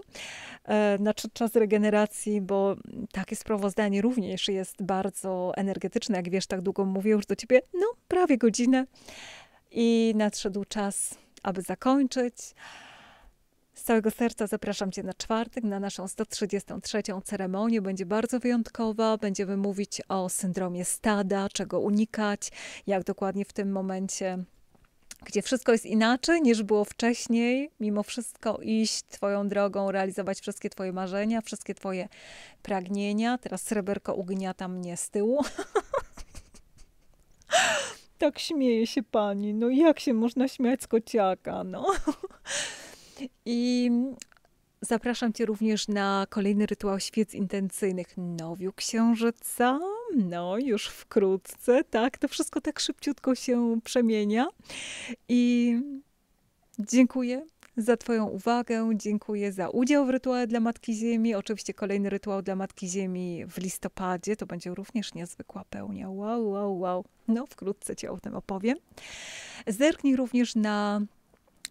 e, na czas regeneracji, bo takie sprawozdanie również jest bardzo energetyczne. Jak wiesz, tak długo mówię już do Ciebie, no prawie godzinę i nadszedł czas, aby zakończyć. Z całego serca zapraszam Cię na czwartek, na naszą 133. ceremonię. Będzie bardzo wyjątkowa. Będziemy mówić o syndromie stada, czego unikać, jak dokładnie w tym momencie gdzie wszystko jest inaczej niż było wcześniej, mimo wszystko iść Twoją drogą, realizować wszystkie Twoje marzenia, wszystkie Twoje pragnienia. Teraz sreberko ugniata mnie z tyłu. [laughs] tak śmieje się pani. No jak się można śmiać z kociaka, no. [laughs] I Zapraszam Cię również na kolejny rytuał świec intencyjnych. Nowiu księżyca, no już wkrótce, tak? To wszystko tak szybciutko się przemienia. I dziękuję za Twoją uwagę, dziękuję za udział w rytuale dla Matki Ziemi. Oczywiście kolejny rytuał dla Matki Ziemi w listopadzie, to będzie również niezwykła pełnia. Wow, wow, wow. No, wkrótce Ci o tym opowiem. Zerknij również na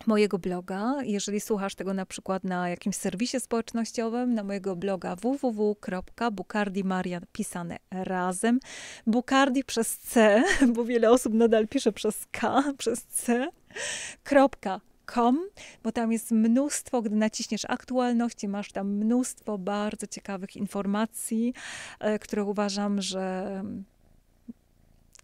mojego bloga. Jeżeli słuchasz tego na przykład na jakimś serwisie społecznościowym, na mojego bloga www.bukardimarian, pisane razem. bukardi przez C, [laughs] bo wiele osób nadal pisze przez K, przez C. Kropka Com, bo tam jest mnóstwo, gdy naciśniesz aktualności, masz tam mnóstwo bardzo ciekawych informacji, e, które uważam, że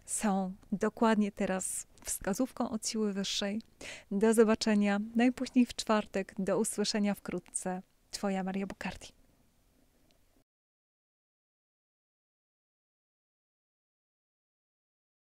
są dokładnie teraz wskazówką od siły wyższej. Do zobaczenia najpóźniej w czwartek, do usłyszenia wkrótce. Twoja Maria Bukardi.